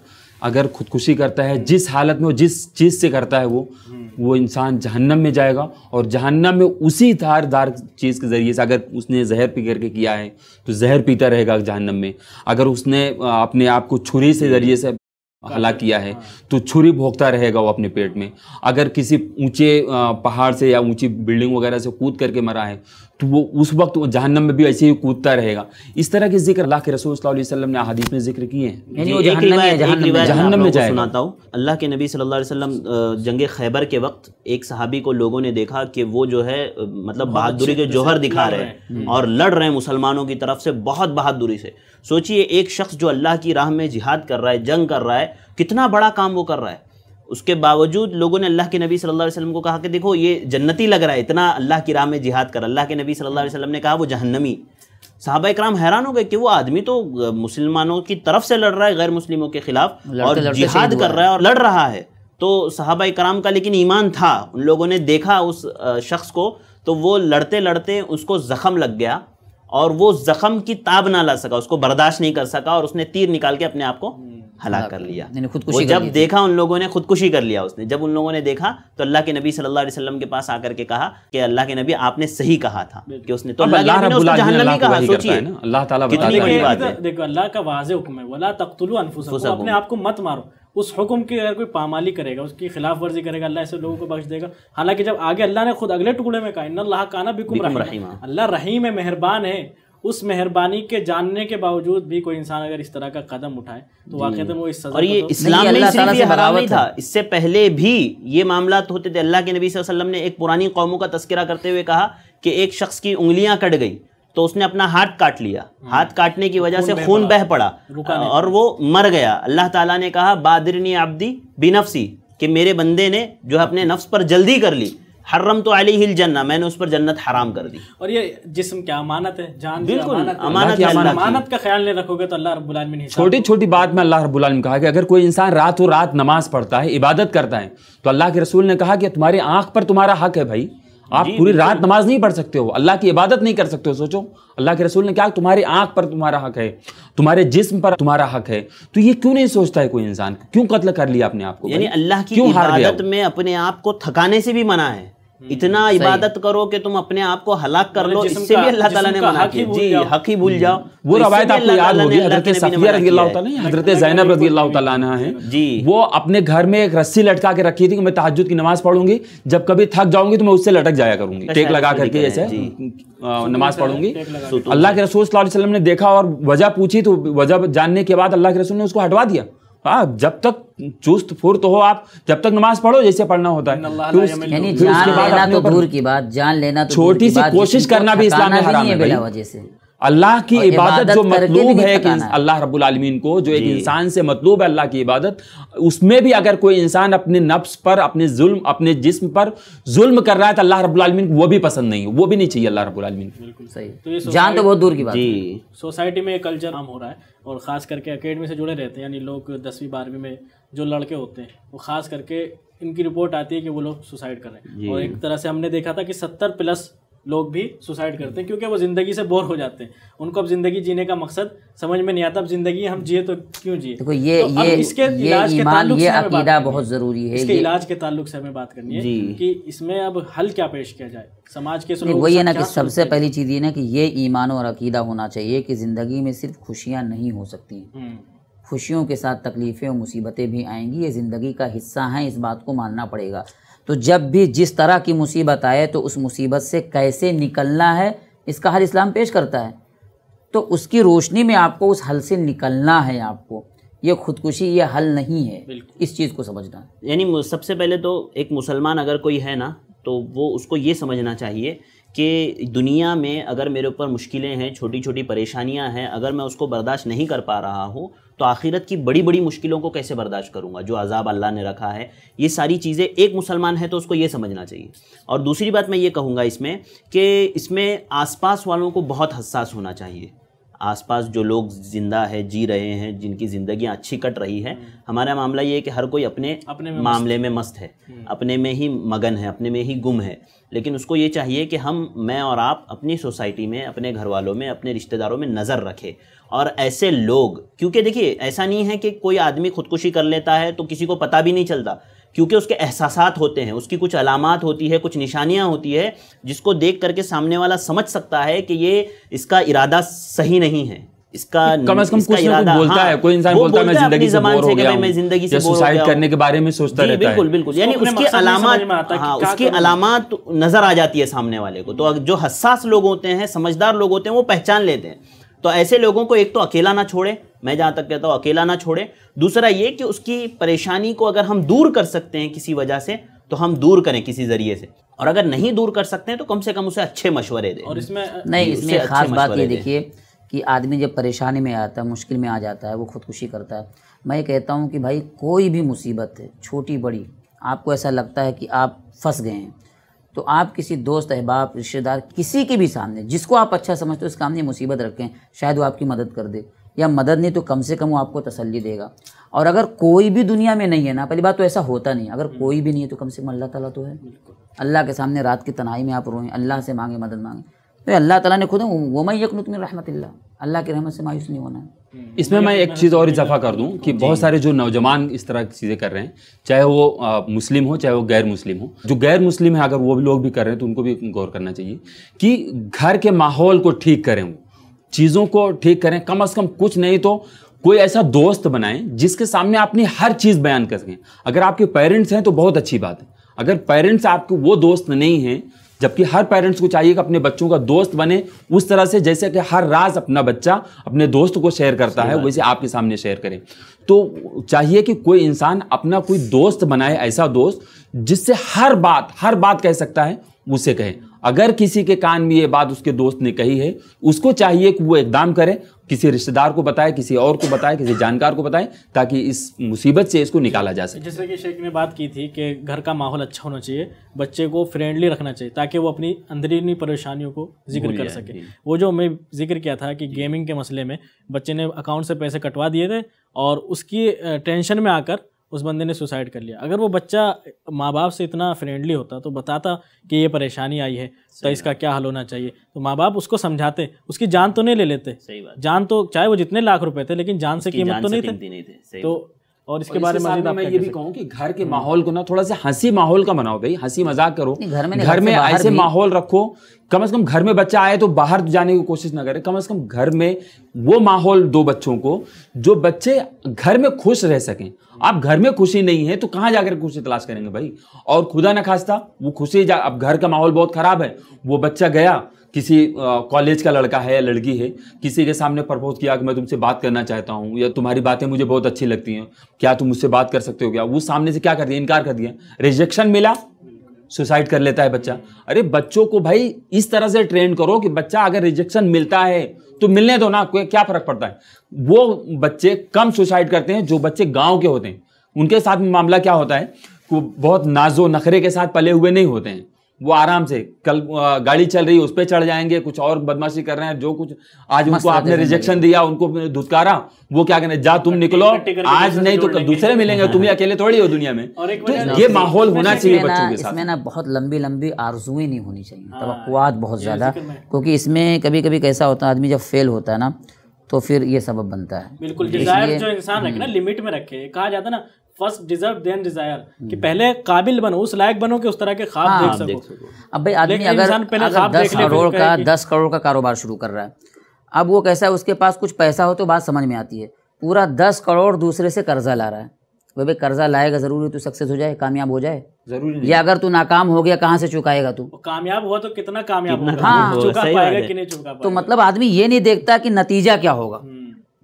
अगर खुदकुशी करता है जिस हालत में वो जिस चीज़ से करता है वो वो इंसान जहन्नम में जाएगा और जहन्नम में उसी धार धार चीज़ के ज़रिए से अगर उसने जहर पी करके किया है तो जहर पीता रहेगा जहन्नम में अगर उसने अपने आप को छुरी से ज़रिए से हला किया है तो छुरी भोगता रहेगा वो अपने पेट में अगर किसी ऊंचे पहाड़ से या ऊंची बिल्डिंग वगैरह से कूद करके मरा है तो वो उस वक्त वो जहन्नम में भी ऐसे ही कूदता रहेगा इस तरह के जिक्र अल्लाह के रसूल वसल्लम ने हदीस में जिक्र किए हैं जहन्नम में सुनाता हूँ अल्लाह के नबी सल्लल्लाहु अलैहि वसल्लम जंग खैबर के वक्त एक सहाबी को लोगों ने देखा कि वो जो है मतलब बहादुरी के जौहर दिखा रहे हैं और लड़ रहे हैं मुसलमानों की तरफ से बहुत बहादुरी से सोचिए एक शख्स जो अल्लाह की राह में जिहाद कर रहा है जंग कर रहा है कितना बड़ा काम वो कर रहा है उसके बावजूद लोगों ने अल्लाह के नबी सल्लल्लाहु अलैहि वसल्लम को कहा कि देखो ये जन्नती लग रहा है इतना अल्लाह की राह में जिहाद कर अल्लाह के नबी सल्लल्लाहु अलैहि वसल्लम ने कहा वो जहन्नमी साहबा इक्राम हैरान हो गए कि वो आदमी तो मुसलमानों की तरफ से लड़ रहा है गैर मुस्लिमों के खिलाफ और जिहाद कर रहा है और लड़ रहा है तो साहबा इक्राम का लेकिन ईमान था उन लोगों ने देखा उस शख्स को तो वो लड़ते लड़ते उसको ज़ख़म लग गया और वो ज़ख़म की ताब ना ला सका उसको बर्दाश्त नहीं कर सका और उसने तीर निकाल के अपने आप को हलाक कर लिया खुदकुशी जब देखा उन लोगों ने खुदकुशी कर लिया उसने जब उन लोगों ने देखा तो अल्लाह के नबी सल्लल्लाहु अलैहि वसल्लम के पास आकर के कहा कि अल्लाह के नबी आपने सही कहा था कि उसने तो अल्लाह अल्लाह कितनी बड़ी बात है देखो अल्लाह का वाज हुक्म है अपने आप को मत मारो उस हुक्म की अगर कोई पामाली करेगा उसकी खिलाफ वर्जी करेगा अल्लाह ऐसे लोगों को बख्श देगा हालांकि जब आगे अल्लाह ने खुद अगले टुकड़े में कहा अल्लाह काना बिकुम रहीम अल्लाह रहीम है मेहरबान है उस मेहरबानी के जानने के बावजूद भी कोई इंसान अगर इस तरह का कदम उठाए तो वाकई तो वो इस सजा और ये तो इस्लाम में ताला से बगावत था इससे पहले भी ये मामला तो होते थे अल्लाह के नबी वसल्लम ने एक पुरानी कौमों का तस्करा करते हुए कहा कि एक शख्स की उंगलियां कट गई तो उसने अपना हाथ काट लिया हम्म। हाथ काटने की वजह से खून बह पड़ा और वो मर गया अल्लाह ताला ने कहा बादरनी अब्दी बिनफसी कि मेरे बंदे ने जो अपने नफ्स पर जल्दी कर ली हर्रम तो अली हिल जन्ना मैंने उस पर जन्नत हराम कर दी और ये जिसम क्या अमानत है जान बिल्कुल अमानत अमानत, अमानत, का ख्याल नहीं रखोगे तो अल्लाह रब्बुल आलमीन छोटी छोटी बात में अल्लाह रब्बुल आलमीन कहा कि अगर कोई इंसान रातों रात नमाज पढ़ता है इबादत करता है तो अल्लाह के रसूल ने कहा कि तुम्हारी आंख पर तुम्हारा हक है भाई आप पूरी रात नमाज नहीं पढ़ सकते हो अल्लाह की इबादत नहीं कर सकते हो सोचो अल्लाह के रसूल ने कहा तुम्हारी आंख पर तुम्हारा हक है तुम्हारे जिस्म पर तुम्हारा हक है तो ये क्यों नहीं सोचता है कोई इंसान क्यों कत्ल कर लिया अपने आप को यानी अल्लाह की इबादत में अपने आप को थकाने से भी मना है हम्म, इतना इबादत करो कि तुम अपने आप को हलाक कर लो इससे भी अल्लाह ताला ने मना किया जी हक ही भूल हम्म। जाओ वो तो रवायत आपको याद होगी हजरत सफिया रजी अल्लाह तआला ने हजरत जैनब रजी अल्लाह तआला ने है जी वो अपने घर में एक रस्सी लटका के रखी थी कि मैं तहज्जुद की नमाज पढ़ूंगी जब कभी थक जाऊंगी तो मैं उससे लटक जाया करूंगी अच्छा, अच्छा, टेक लगा करके जैसे नमाज पढ़ूंगी अल्लाह के रसूल सल्लल्लाहु अलैहि वसल्लम ने देखा और वजह पूछी तो वजह जानने के बाद अल्लाह के रसूल ने उसको हटवा दिया आ, हाँ, जब तक चुस्त फुर्त हो आप जब तक नमाज पढ़ो जैसे पढ़ना होता है तो यानी जान लेना तो दूर की बात जान लेना तो छोटी सी कोशिश करना भी इस्लाम में हराम है अल्लाह की इबादत जो मतलूब है कि अल्लाह रब्बुल आलमीन को जो एक इंसान से मतलूब है अल्लाह की इबादत उसमें भी अगर कोई इंसान अपने नफ्स पर अपने जुल्म अपने जिस्म पर जुल्म कर रहा है तो अल्लाह रब्बुल आलमीन को वो भी पसंद नहीं है वो भी नहीं चाहिए अल्लाह रब्बुल आलमीन बिल्कुल सही तो जान तो बहुत दूर की बात जी सोसाइटी में कल्चर हम हो रहा है और ख़ास करके अकेडमी से जुड़े रहते हैं यानी लोग दसवीं बारहवीं में जो लड़के होते हैं वो ख़ास करके इनकी रिपोर्ट आती है कि वो लोग सुसाइड कर रहे हैं और एक तरह से हमने देखा था कि सत्तर प्लस लोग भी सुसाइड करते हैं क्योंकि वो ज़िंदगी से बोर हो जाते हैं उनको अब ज़िंदगी जीने का मकसद समझ में नहीं आता अब ज़िंदगी हम जिए तो क्यों जिए देखो ये तो ये इसके ये इलाज के ताल्लुक से अकीदा बहुत ज़रूरी है इसके ये... इलाज के ताल्लुक से हमें बात करनी है कि इसमें अब हल क्या पेश किया जाए समाज के वही है ना कि सबसे पहली चीज़ ये ना कि ये ईमान और अकीदा होना चाहिए कि ज़िंदगी में सिर्फ खुशियाँ नहीं हो सकती हम्म। खुशियों के साथ तकलीफ़ें और मुसीबतें भी आएंगी ये ज़िंदगी का हिस्सा हैं इस बात को मानना पड़ेगा तो जब भी जिस तरह की मुसीबत आए तो उस मुसीबत से कैसे निकलना है इसका हर इस्लाम पेश करता है तो उसकी रोशनी में आपको उस हल से निकलना है आपको ये खुदकुशी ये हल नहीं है इस चीज़ को समझना यानी सबसे पहले तो एक मुसलमान अगर कोई है ना तो वो उसको ये समझना चाहिए कि दुनिया में अगर मेरे ऊपर मुश्किलें हैं छोटी छोटी परेशानियां हैं अगर मैं उसको बर्दाश्त नहीं कर पा रहा हूँ तो आखिरत की बड़ी बड़ी मुश्किलों को कैसे बर्दाश्त करूँगा जो अजाब अल्लाह ने रखा है ये सारी चीज़ें एक मुसलमान है तो उसको ये समझना चाहिए और दूसरी बात मैं ये कहूँगा इसमें कि इसमें आसपास वालों को बहुत हसास होना चाहिए आसपास जो लोग ज़िंदा है जी रहे हैं जिनकी ज़िंदगी अच्छी कट रही है हम्म। हमारा मामला ये है कि हर कोई अपने अपने में मामले में मस्त है हम्म। अपने में ही मगन है अपने में ही गुम है लेकिन उसको ये चाहिए कि हम मैं और आप अपनी सोसाइटी में अपने घर वालों में अपने रिश्तेदारों में नज़र रखें और ऐसे लोग क्योंकि देखिए ऐसा नहीं है कि कोई आदमी खुदकुशी कर लेता है तो किसी को पता भी नहीं चलता क्योंकि उसके एहसास होते हैं उसकी कुछ अलामत होती है कुछ निशानियाँ होती है जिसको देख करके सामने वाला समझ सकता है कि ये इसका इरादा सही नहीं है इसका कम से कम कुछ इरादा बोलता हाँ, है कोई इंसान बोलता, बोलता है मैं जिंदगी से बोर हो गया मैं जिंदगी से सुसाइड करने के बारे में सोचता रहता है बिल्कुल बिल्कुल यानी उसकी अलामत हाँ उसकी अलामत नजर आ जाती है सामने वाले को तो जो हसास लोग होते हैं समझदार लोग होते हैं वो पहचान लेते हैं तो ऐसे लोगों को एक तो अकेला ना छोड़े मैं जहाँ तक कहता हूँ अकेला ना छोड़े दूसरा ये कि उसकी परेशानी को अगर हम दूर कर सकते हैं किसी वजह से तो हम दूर करें किसी जरिए से और अगर नहीं दूर कर सकते हैं तो कम से कम उसे अच्छे मशवरे दें और इसमें नहीं इसमें खास बात ये देखिए कि आदमी जब परेशानी में आता है मुश्किल में आ जाता है वो खुदकुशी करता है मैं कहता हूँ कि भाई कोई भी मुसीबत है छोटी बड़ी आपको ऐसा लगता है कि आप फंस गए हैं तो आप किसी दोस्त अहबाब रिश्तेदार किसी के भी सामने जिसको आप अच्छा समझते हो काम सामने मुसीबत रखें शायद वो आपकी मदद कर दे या मदद नहीं तो कम से कम वो आपको तसल्ली देगा और अगर कोई भी दुनिया में नहीं है ना पहली बात तो ऐसा होता नहीं अगर कोई भी नहीं है तो कम से कम अल्लाह ताला तो है अल्लाह के सामने रात की तनाई में आप रोएं अल्लाह से मांगे मदद मांगें तो अल्लाह ताला ने खुद वमई में रहमत अल्लाह की रहमत से मायूस नहीं होना है हम्म। इसमें मैं एक चीज़ और इजाफा कर दूं कि बहुत सारे जो नौजवान इस तरह की चीज़ें कर रहे हैं चाहे वो आ, मुस्लिम हो चाहे वो गैर मुस्लिम हो जो गैर मुस्लिम है अगर वो भी लोग भी कर रहे हैं तो उनको भी गौर करना चाहिए कि घर के माहौल को ठीक करें चीज़ों को ठीक करें कम अज़ कम कुछ नहीं तो कोई ऐसा दोस्त बनाएं जिसके सामने अपनी हर चीज़ बयान कर सकें अगर आपके पेरेंट्स हैं तो बहुत अच्छी बात है अगर पेरेंट्स आपके वो दोस्त नहीं हैं जबकि हर पेरेंट्स को चाहिए कि अपने बच्चों का दोस्त बने उस तरह से जैसे कि हर राज अपना बच्चा अपने दोस्त को शेयर करता है वैसे आपके सामने शेयर करें तो चाहिए कि कोई इंसान अपना कोई दोस्त बनाए ऐसा दोस्त जिससे हर बात हर बात कह सकता है उसे कहें अगर किसी के कान में ये बात उसके दोस्त ने कही है उसको चाहिए कि वो एकदम करे किसी रिश्तेदार को बताएं किसी और को बताएं किसी जानकार को बताएं ताकि इस मुसीबत से इसको निकाला जा सके जैसे कि शेख ने बात की थी कि घर का माहौल अच्छा होना चाहिए बच्चे को फ्रेंडली रखना चाहिए ताकि वो अपनी अंदरूनी परेशानियों को जिक्र कर सके वो जो मैं जिक्र किया था कि गेमिंग के मसले में बच्चे ने अकाउंट से पैसे कटवा दिए थे और उसकी टेंशन में आकर उस बंदे ने सुसाइड कर लिया अगर वो बच्चा माँ बाप से इतना फ्रेंडली होता तो बताता कि ये परेशानी आई है तो इसका क्या हल होना चाहिए तो माँ बाप उसको समझाते उसकी जान तो नहीं ले लेते सही बात जान तो चाहे वो जितने लाख रुपए थे लेकिन जान से कीमत तो नहीं थी नहीं थे तो और इसके बारे में मैं ये भी कहूँ कि घर के हम्म। माहौल को ना थोड़ा सा हंसी माहौल का बनाओ भाई हंसी मजाक करो घर में घर में ऐसे माहौल रखो कम से कम घर में बच्चा आए तो बाहर तो जाने की कोशिश ना करें कम से कम घर में वो माहौल दो बच्चों को जो बच्चे घर में खुश रह सकें आप घर में खुशी नहीं है तो कहाँ जाकर खुशी तलाश करेंगे भाई और खुदा ना खास्ता वो खुशी जा अब घर का माहौल बहुत ख़राब है वो बच्चा गया किसी कॉलेज का लड़का है या लड़की है किसी के सामने प्रपोज किया कि मैं तुमसे बात करना चाहता हूँ या तुम्हारी बातें मुझे बहुत अच्छी लगती हैं क्या तुम मुझसे बात कर सकते हो क्या वो सामने से क्या कर दिया इनकार कर दिया रिजेक्शन मिला सुसाइड कर लेता है बच्चा अरे बच्चों को भाई इस तरह से ट्रेन करो कि बच्चा अगर रिजेक्शन मिलता है तो मिलने दो ना क्या फर्क पड़ता है वो बच्चे कम सुसाइड करते हैं जो बच्चे गांव के होते हैं उनके साथ मामला क्या होता है वो बहुत नाजो नखरे के साथ पले हुए नहीं होते हैं वो आराम से कल गाड़ी चल रही है उस पर चढ़ जाएंगे कुछ और बदमाशी कर रहे हैं जो कुछ आज उनको आपने रिजेक्शन दिया उनको धुतकारा वो क्या करें जा तुम निकलो आज नहीं तो कल दूसरे मिलेंगे तुम ही अकेले थोड़ी हो दुनिया में तो ये माहौल होना चाहिए बच्चों के साथ ना बहुत लंबी लंबी आरजुएं नहीं होनी चाहिए हाँ। तवक्कुआत बहुत ज़्यादा क्योंकि इसमें कभी कभी कैसा होता है आदमी जब फेल होता है ना तो फिर ये सबब बनता है बिल्कुल डिजायर तो जो इंसान रखे ना लिमिट हम्म। में रखे कहा जाता है ना फर्स्ट डिजर्व देन डिजायर कि हम्म। पहले काबिल बनो उस लायक बनो कि उस तरह के ख्वाब हाँ, देख सको अब भाई आदमी अगर, अगर दस करोड़ का दस करोड़ का कारोबार शुरू कर रहा है अब वो कैसा है उसके पास कुछ पैसा हो तो बात समझ में आती है पूरा दस करोड़ दूसरे से कर्जा ला रहा है वो भाई कर्जा लाएगा जरूरी तू सक्सेस हो जाए कामयाब हो जाए जरूरी या अगर तू नाकाम हो गया कहाँ से चुकाएगा तू कामयाब हुआ तो कितना कामयाब हाँ चुका पाएगा कि नहीं चुका तो मतलब आदमी ये नहीं देखता कि नतीजा क्या होगा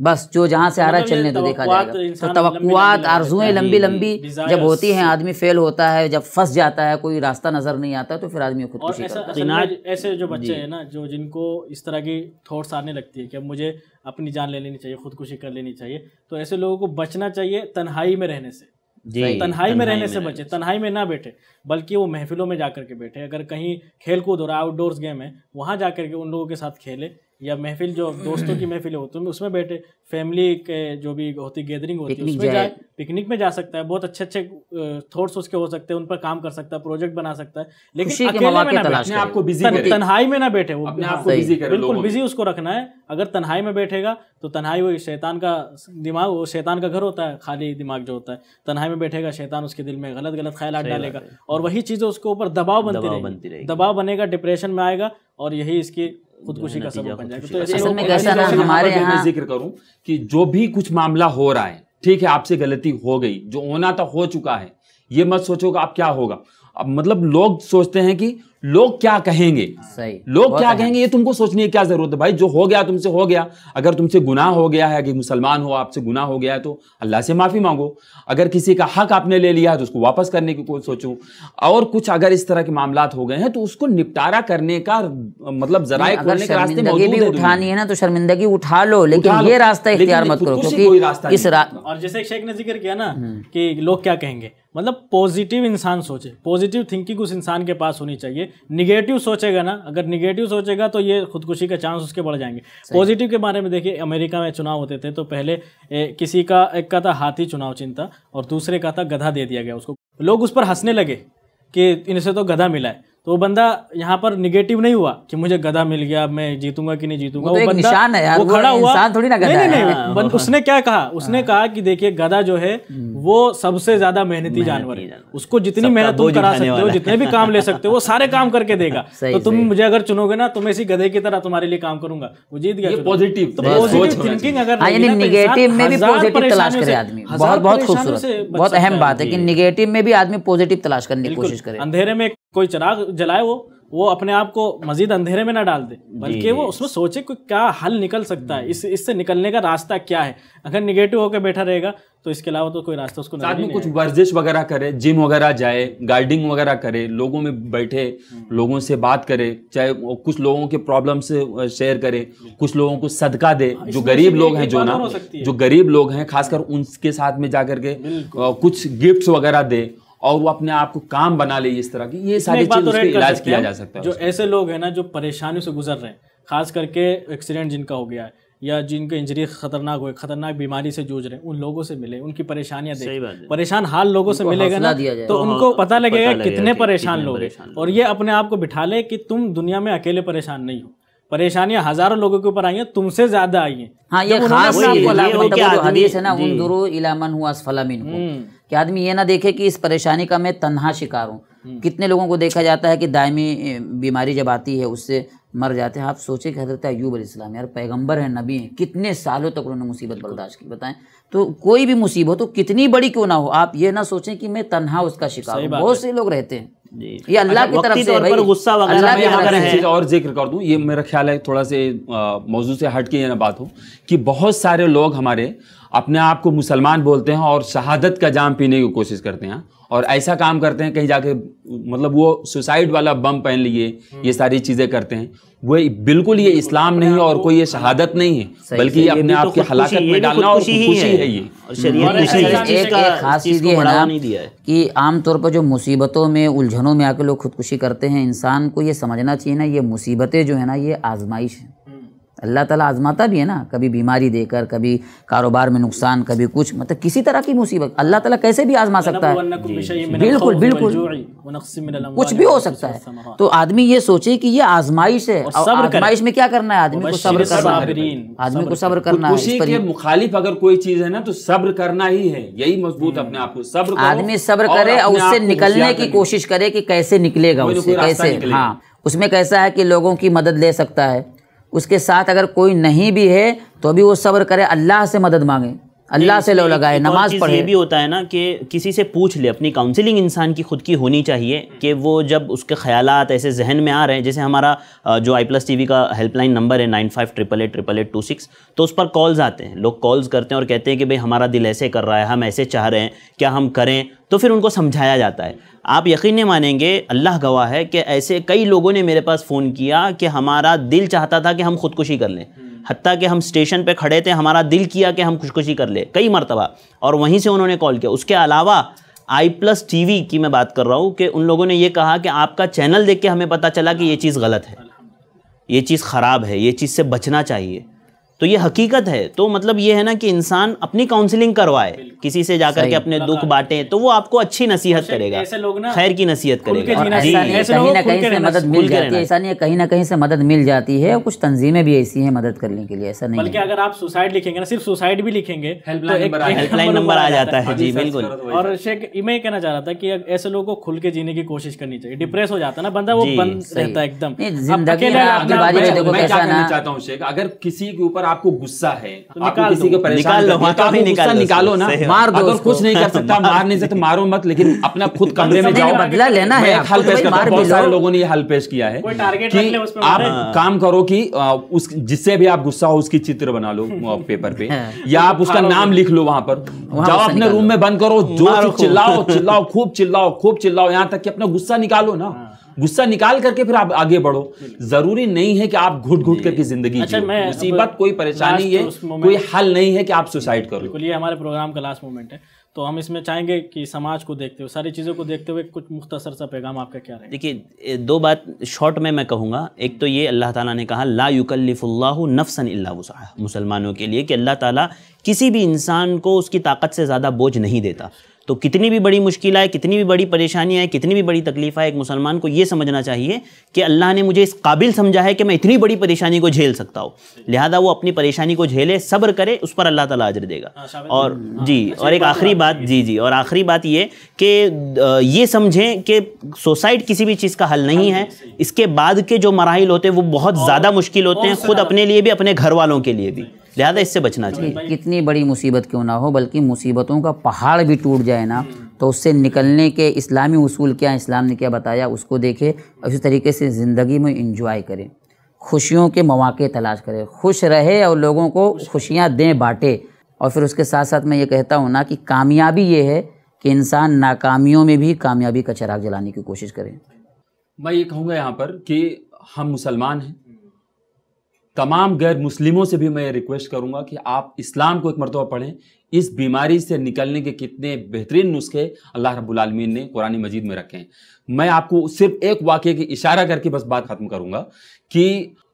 बस जो जहाँ से आ रहा है मतलब चलने तो देखा जाएगा तो तवक्कुआत आरजुएं लंबी हाँ लंबी हाँ जब होती हैं आदमी फेल होता है जब फंस जाता है कोई रास्ता नजर नहीं आता तो फिर आदमी खुद ऐसे जो बच्चे हैं ना जो जिनको इस तरह की थॉट्स आने लगती है कि मुझे अपनी जान ले लेनी चाहिए खुदकुशी कर लेनी चाहिए तो ऐसे लोगों को बचना चाहिए तन्हाई में रहने से जी तन्हाई में रहने से बचे तन्हाई में ना बैठे बल्कि वो महफिलों में जा के बैठे अगर कहीं खेल कूद हो रहा है आउटडोर्स गेम है वहाँ जा के उन लोगों के साथ खेले या महफिल जो दोस्तों की महफिल होती है उसमें बैठे फैमिली के जो भी होती गैदरिंग होती है उसमें जाए पिकनिक में जा सकता है बहुत अच्छे अच्छे थॉट्स उसके हो सकते हैं उन पर काम कर सकता है प्रोजेक्ट बना सकता है लेकिन अकेले में ना बैठे आपको बिजी तन्हाई में ना बैठे वो आपको हाँ, बिजी बिल्कुल बिजी उसको रखना है अगर तन्हाई में बैठेगा तो तन्हाई वो शैतान का दिमाग वो शैतान का घर होता है खाली दिमाग जो होता है तन्हाई में बैठेगा शैतान उसके दिल में गलत गलत ख्याल डालेगा और वही चीज उसके ऊपर दबाव बनती रहेगी दबाव बनेगा डिप्रेशन में आएगा और यही इसकी खुदकुशी का सबब बन जाएगा तो हमारे यहाँ जिक्र करूं कि जो भी कुछ मामला हो रहा है ठीक है आपसे गलती हो गई जो होना तो हो चुका है ये मत सोचो कि आप क्या होगा अब मतलब लोग सोचते हैं कि लोग क्या कहेंगे सही लोग क्या अच्छा। कहेंगे ये तुमको सोचने की क्या जरूरत है भाई जो हो गया तुमसे हो गया अगर तुमसे गुनाह हो गया है कि मुसलमान हो आपसे गुनाह हो गया है तो अल्लाह से माफ़ी मांगो अगर किसी का हक आपने ले लिया है तो उसको वापस करने की कोई सोचो और कुछ अगर इस तरह के मामला हो गए हैं तो उसको निपटारा करने का मतलब जरा उठानी है ना तो शर्मिंदगी उठा लो लेकिन ये रास्ता इख्तियार मत करो क्योंकि इस और जैसे शेख ने जिक्र किया ना हम्म। कि लोग क्या कहेंगे मतलब पॉजिटिव इंसान सोचे पॉजिटिव थिंकिंग उस इंसान के पास होनी चाहिए निगेटिव सोचेगा ना अगर निगेटिव सोचेगा तो ये खुदकुशी का चांस उसके बढ़ जाएंगे पॉजिटिव के बारे में देखिए अमेरिका में चुनाव होते थे तो पहले ए, किसी का एक का था हाथी चुनाव चिंता और दूसरे का था गधा दे दिया गया उसको लोग उस पर हंसने लगे कि इनसे तो गधा मिला है तो वो बंदा यहाँ पर निगेटिव नहीं हुआ कि मुझे गधा मिल गया मैं जीतूंगा कि नहीं तो जीतूंगा वो, वो बंदा निशान है यार, वो खड़ा हुआ थोड़ी ना गधा नहीं, नहीं, नहीं, बंद, हाँ। उसने क्या कहा हाँ। उसने कहा कि देखिए गधा जो है हम्म। वो सबसे ज्यादा मेहनती जानवर है उसको जितनी मेहनत तुम करा सकते हो जितने भी काम ले सकते हो वो सारे काम करके देगा तो तुम मुझे अगर चुनोगे ना तो मैं इसी गधे की तरह तुम्हारे लिए काम करूंगा वो जीत गया पॉजिटिव थिंकिंग तो अगर हाँ, निगेटिव तो में भी पॉजिटिव तलाश करे आदमी बहुत बहुत खूबसूरत बहुत अहम बात है कि निगेटिव में भी आदमी पॉजिटिव तलाश करने की कोशिश करे अंधेरे में कोई चराग जलाए वो वो अपने आप को मजीद अंधेरे में ना डाल दे बल्कि वो उसमें सोचे कि क्या हल निकल सकता है इस इससे निकलने का रास्ता क्या है अगर निगेटिव होकर बैठा रहेगा तो इसके अलावा तो कोई रास्ता उसको साथ में कुछ वर्जिश वगैरह करे जिम वगैरह जाए गार्डनिंग वगैरह करे लोगों में बैठे हम्म। लोगों से बात करे चाहे कुछ लोगों के प्रॉब्लम से शेयर करे कुछ लोगों को सदका दे हाँ, जो गरीब लोग हैं जो ना जो गरीब लोग हैं खासकर उनके साथ में जा करके कुछ गिफ्ट्स वगैरह दे और वो अपने आप को काम बना ले इस तरह की ये सारी चीज उसके इलाज किया जा सकता है जो ऐसे लोग हैं ना जो परेशानियों से गुजर रहे हैं खास करके एक्सीडेंट जिनका हो गया है या जिनके इंजरी खतरनाक हुए खतरनाक बीमारी से जूझ रहे हैं उन लोगों से मिले उनकी परेशानियां देखें परेशान हाल लोगों से मिलेगा ना तो हाँ, उनको पता लगेगा कितने परेशान लोग हैं और ये अपने आप को बिठा ले कि तुम दुनिया में अकेले परेशान नहीं हो परेशानियां हजारों लोगों के ऊपर आई हैं तुमसे ज्यादा आई हैं हाँ ये खास मतलब है ना उन दुरु इलामन हुआ कि आदमी ये ना देखे कि इस परेशानी का मैं तन्हा शिकार हूँ हम्म। कितने लोगों को देखा जाता है कि दायमी बीमारी जब आती है उससे मर जाते हैं आप सोचे कि हजरत अयूब अलैहिस्सलाम यार पैगंबर है नबी हैं कितने सालों तक उन्होंने मुसीबत बर्दाश्त की बताएं तो कोई भी मुसीबत हो कितनी बड़ी क्यों ना हो आप ये ना सोचें कि मैं तन्हा उसका शिकार हूँ बहुत से लोग रहते हैं ये अल्लाह की अच्छा, तरफ से भाई गुस्सा वगैरह मैं और जिक्र कर दूं ये मेरा ख्याल है थोड़ा से मौजू से हट के ये ना बात हो कि बहुत सारे लोग हमारे अपने आप को मुसलमान बोलते हैं और शहादत का जाम पीने की कोशिश करते हैं और ऐसा काम करते हैं कहीं जाके मतलब वो सुसाइड वाला बम पहन लिए ये सारी चीज़ें करते हैं वो बिल्कुल ये इस्लाम नहीं और कोई ये शहादत नहीं है बल्कि अपने तो आप की हलाकत में डालना और खुशी है ये एक खास चीज़ ये है ना कि आमतौर पर जो मुसीबतों में उलझनों में आके लोग खुदकुशी करते हैं इंसान को ये समझना चाहिए ना ये मुसीबतें जो है ना ये आजमाइश है अल्लाह ताला आजमाता भी है ना कभी बीमारी देकर कभी कारोबार में नुकसान कभी कुछ मतलब किसी तरह की मुसीबत अल्लाह ताला कैसे भी आजमा सकता है बिल्कुल बिल्कुल कुछ भी हो सकता है तो आदमी ये सोचे कि ये आजमाइश है आजमाइश में क्या करना है आदमी को सब्र करना है आदमी को सब्र करना है मुखालिफ अगर कोई चीज है ना तो सब्र करना ही है यही मजबूत अपने आप को सब्र आदमी सब्र करे और उससे निकलने की कोशिश करे कि कैसे निकलेगा उससे कैसे हाँ उसमें कैसा है कि लोगों की मदद ले सकता है उसके साथ अगर कोई नहीं भी है तो भी वो सब्र करे अल्लाह से मदद मांगे अल्लाह से लो लगाए नमाज पढ़े ये भी होता है ना कि किसी से पूछ ले अपनी काउंसलिंग इंसान की खुद की होनी चाहिए कि वो जब उसके ख्याल ऐसे जहन में आ रहे हैं जैसे हमारा जो आई प्लस टी का हेल्पलाइन नंबर है nine five triple eight triple eight two six तो उस पर कॉल्स आते हैं लोग कॉल्स करते हैं और कहते हैं कि भाई हमारा दिल ऐसे कर रहा है हम ऐसे चाह रहे हैं क्या हम करें तो फिर उनको समझाया जाता है आप यकीन मानेंगे अल्लाह गवाह है कि ऐसे कई लोगों ने मेरे पास फ़ोन किया कि हमारा दिल चाहता था कि हम खुदकुशी कर लें हती कि हम स्टेशन पे खड़े थे हमारा दिल किया कि हम खुशकुशी कर ले कई मरतबा और वहीं से उन्होंने कॉल किया उसके अलावा आई प्लस टी की मैं बात कर रहा हूँ कि उन लोगों ने यह कहा कि आपका चैनल देख के हमें पता चला कि ये चीज़ गलत है ये चीज़ ख़राब है ये चीज़ से बचना चाहिए तो ये हकीकत है तो मतलब ये है ना कि इंसान अपनी काउंसलिंग करवाए किसी से जाकर के अपने दुख बांटे तो वो आपको अच्छी नसीहत अच्छा, करेगा ऐसे लोग ना खैर की नसीहत करेगा हाँ, कहीं ना कहीं से मदद मिल जाती है कुछ तंजीमें भी ऐसी हैं मदद करने के लिए ऐसा नहीं बल्कि अगर आप सुसाइड लिखेंगे ना सिर्फ सुसाइड भी लिखेंगे तो हेल्पलाइन नंबर आ जाता है जी बिल्कुल और शेख मैं कहना चाह रहा था कि ऐसे लोगों को खुल के जीने की कोशिश करनी चाहिए डिप्रेस हम्म। हो जाता है ना बंदा वो बंद रहता है एकदम जिंदगी चाहता हूँ अगर किसी के ऊपर आपको गुस्सा है तो निकाल किसी को परेशान निकाल हाँ, तो निकालो ना मार दो अगर कुछ नहीं कर सकता मार नहीं सकता तो मारो मत लेकिन अपना खुद कमरे में जाओ बदला लेना है हल पेश करता बहुत सारे लोगों ने यह हल पेश किया है कि आप हाँ। काम करो कि उस जिससे भी आप गुस्सा हो उसकी चित्र बना लो पेपर पे हाँ। या आप उसका नाम लिख लो वहां पर जाओ अपने रूम में बंद करो जो चिल्लाओ चिल्लाओ खूब चिल्लाओ खूब चिल्लाओ यहाँ तक कि अपना गुस्सा निकालो ना गुस्सा निकाल करके फिर आप आगे बढ़ो जरूरी नहीं है कि आप घुट घुट करके जिंदगी अच्छा, मुसीबत कोई परेशानी है कोई हल नहीं है कि आप सुसाइड करो बिल्कुल ये हमारे प्रोग्राम का लास्ट मोमेंट है तो हम इसमें चाहेंगे कि समाज को देखते हुए सारी चीज़ों को देखते हुए कुछ मुख्तसर सा पैगाम आपका क्या रहे देखिए दो बात शॉर्ट में मैं कहूँगा एक तो ये अल्लाह ताला ने कहा ला युकल्लिफ़ुल्लाह नफसन अल्लाह मुसलमानों के लिए कि अल्लाह ताला किसी भी इंसान को उसकी ताकत से ज़्यादा बोझ नहीं देता तो कितनी भी बड़ी मुश्किल आए कितनी भी बड़ी परेशानी आए कितनी भी बड़ी तकलीफ आए एक मुसलमान को ये समझना चाहिए कि अल्लाह ने मुझे इस काबिल समझा है कि मैं इतनी बड़ी परेशानी को झेल सकता हूँ लिहाजा वो अपनी परेशानी को झेले सब्र करे उस पर अल्लाह ताला अजर देगा हाँ, और हाँ, जी अच्छा, और एक तो आखिरी बात जी जी और आखिरी बात ये कि ये समझें कि सोसाइड किसी भी चीज़ का हल नहीं है हाँ, इसके बाद के जो मराहल होते हैं वो बहुत ज़्यादा मुश्किल होते हैं खुद अपने लिए भी अपने घर वालों के लिए भी लिहाजा इससे बचना चाहिए कितनी बड़ी मुसीबत क्यों ना हो बल्कि मुसीबतों का पहाड़ भी टूट जाए ना तो उससे निकलने के इस्लामी उसूल क्या इस्लाम ने क्या बताया उसको देखें और इस तरीके से ज़िंदगी में इंजॉय करें खुशियों के मौाक़े तलाश करें खुश रहे और लोगों को खुशियाँ दें बाँटे और फिर उसके साथ साथ मैं ये कहता हूँ ना कि कामयाबी ये है कि इंसान नाकामियों में भी कामयाबी का चराग जलाने की कोशिश करें मैं ये कहूँगा यहाँ पर कि हम मुसलमान हैं तमाम गैर मुस्लिमों से भी मैं रिक्वेस्ट करूंगा कि आप इस्लाम को एक मरतबा पढ़ें इस बीमारी से निकलने के कितने बेहतरीन नुस्खे अल्लाह रब्बुल ने कुरानी मजीद में रखे हैं मैं आपको सिर्फ एक वाक्य के इशारा करके बस बात खत्म करूंगा कि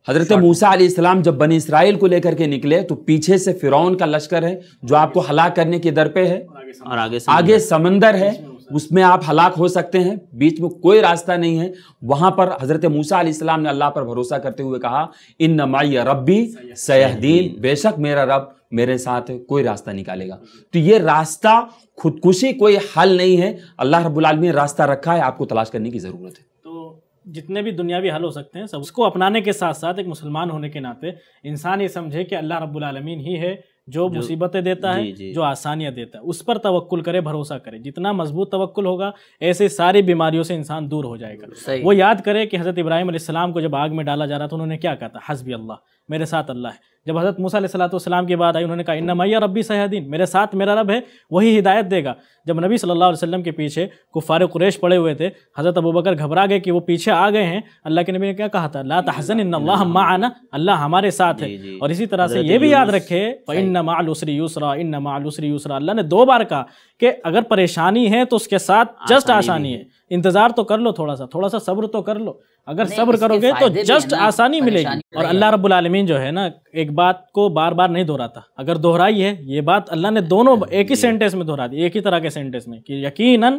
हजरत मूसा इस्लाम जब बनी इसराइल को लेकर के निकले तो पीछे से फिरौन का लश्कर है जो आपको हलाक करने के दर पे है और आगे समंदर, आगे समंदर है उसमें आप हलाक हो सकते हैं बीच में कोई रास्ता नहीं है वहां पर हजरत मूसा इस्लाम ने अल्लाह पर भरोसा करते हुए कहा इन नमाई रबी सयाहदीन बेशक मेरा रब मेरे साथ कोई रास्ता निकालेगा तो ये रास्ता खुदकुशी कोई हल नहीं है अल्लाह रबालमी रास्ता रखा है आपको तलाश करने की ज़रूरत है तो जितने भी दुनियावी हल हो सकते हैं सब उसको अपनाने के साथ साथ एक मुसलमान होने के नाते इंसान ये समझे कि अल्लाह रब्बुल रबालमीन ही है जो, जो मुसीबतें देता है जो आसानियाँ देता है उस पर तवक्कुल करे भरोसा करे जितना मजबूत तवक्ल होगा ऐसे सारी बीमारियों से इंसान दूर हो जाएगा वो याद करे कि हज़रत इब्राहिम को जब आग में डाला जा रहा था उन्होंने क्या कहा था हसबी अल्लाह मेरे साथ अल्लाह है जब हज़रत मूसा सलाम के बाद आई उन्होंने कहा इन्ना मैया रबी सयादीन मेरे साथ मेरा रब है वही हिदायत देगा जब नबी सल्लल्लाहु अलैहि वसल्लम के पीछे कुफ़ार कुरेश पड़े हुए थे हज़रत अबू बकर घबरा गए कि वो पीछे आ गए हैं अल्लाह के नबी ने क्या कहा था ला तहसन इन्ना आना अल्लाह हमारे साथ है और इसी तरह से ये भी याद रखे इन मालूसरी यूसरा इन मालूसरी यूसरा अल्लाह ने दो बार कहा कि अगर परेशानी है तो उसके साथ जस्ट आसानी है इंतज़ार तो कर लो थोड़ा सा थोड़ा सा सब्र तो कर लो अगर सब्र करोगे तो जस्ट आसानी मिलेगी और अल्लाह रब्बुल आलमीन जो है ना एक बात को बार बार नहीं दोहराता अगर दोहराई है ये बात अल्लाह ने दोनों एक ही सेंटेंस में दोहरा दी एक ही तरह के सेंटेंस में कि यकीन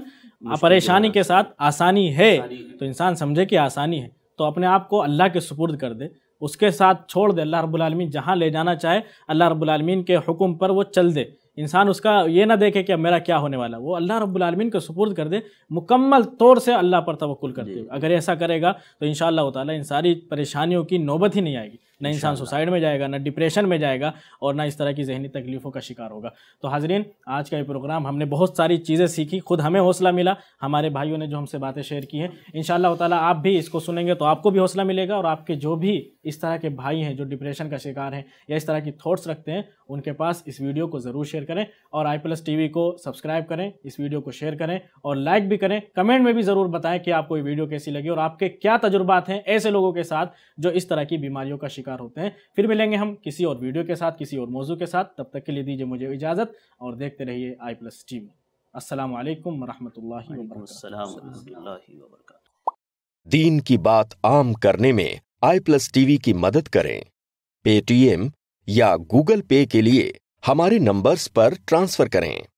परेशानी के साथ आसानी है तो इंसान समझे कि आसानी है तो अपने आप को अल्लाह के सुपुर्द कर दे उसके साथ छोड़ दे अल्लाह रब्बुल आलमीन जहाँ ले जाना चाहे अल्लाह रब्बुल आलमीन के हुक्म पर वो चल दे इंसान उसका ये ना देखे कि अब मेरा क्या होने वाला वो अल्लाह रब्बुलमीन को सुपुर्द कर दे मुकम्मल तौर से अल्लाह पर तवक्ल करते हुए अगर ऐसा करेगा तो इन शाह इन सारी परेशानियों की नौबत ही नहीं आएगी ना इंसान सुसाइड में जाएगा ना डिप्रेशन में जाएगा और ना इस तरह की जहनी तकलीफ़ों का शिकार होगा तो हाजरीन आज का ये प्रोग्राम हमने बहुत सारी चीज़ें सीखी खुद हमें हौसला मिला हमारे भाइयों ने जो हमसे बातें शेयर की हैं इन ताला आप भी इसको सुनेंगे तो आपको भी हौसला मिलेगा और आपके जो भी इस तरह के भाई हैं जो डिप्रेशन का शिकार हैं या इस तरह की थॉट्स रखते हैं उनके पास इस वीडियो को ज़रूर शेयर करें और आई प्लस टी को सब्सक्राइब करें इस वीडियो को शेयर करें और लाइक भी करें कमेंट में भी ज़रूर बताएं कि आपको ये वीडियो कैसी लगी और आपके क्या तजुर्बात हैं ऐसे लोगों के साथ जो इस तरह की बीमारियों का शिकार शिकार होते हैं फिर मिलेंगे हम किसी और वीडियो के साथ किसी और मौजू के साथ तब तक के लिए दीजिए मुझे इजाज़त और देखते रहिए आई प्लस टी वी असलम रहमतुल्लाहि दीन की बात आम करने में आई प्लस टीवी की मदद करें पेटीएम या गूगल पे के लिए हमारे नंबर्स पर ट्रांसफर करें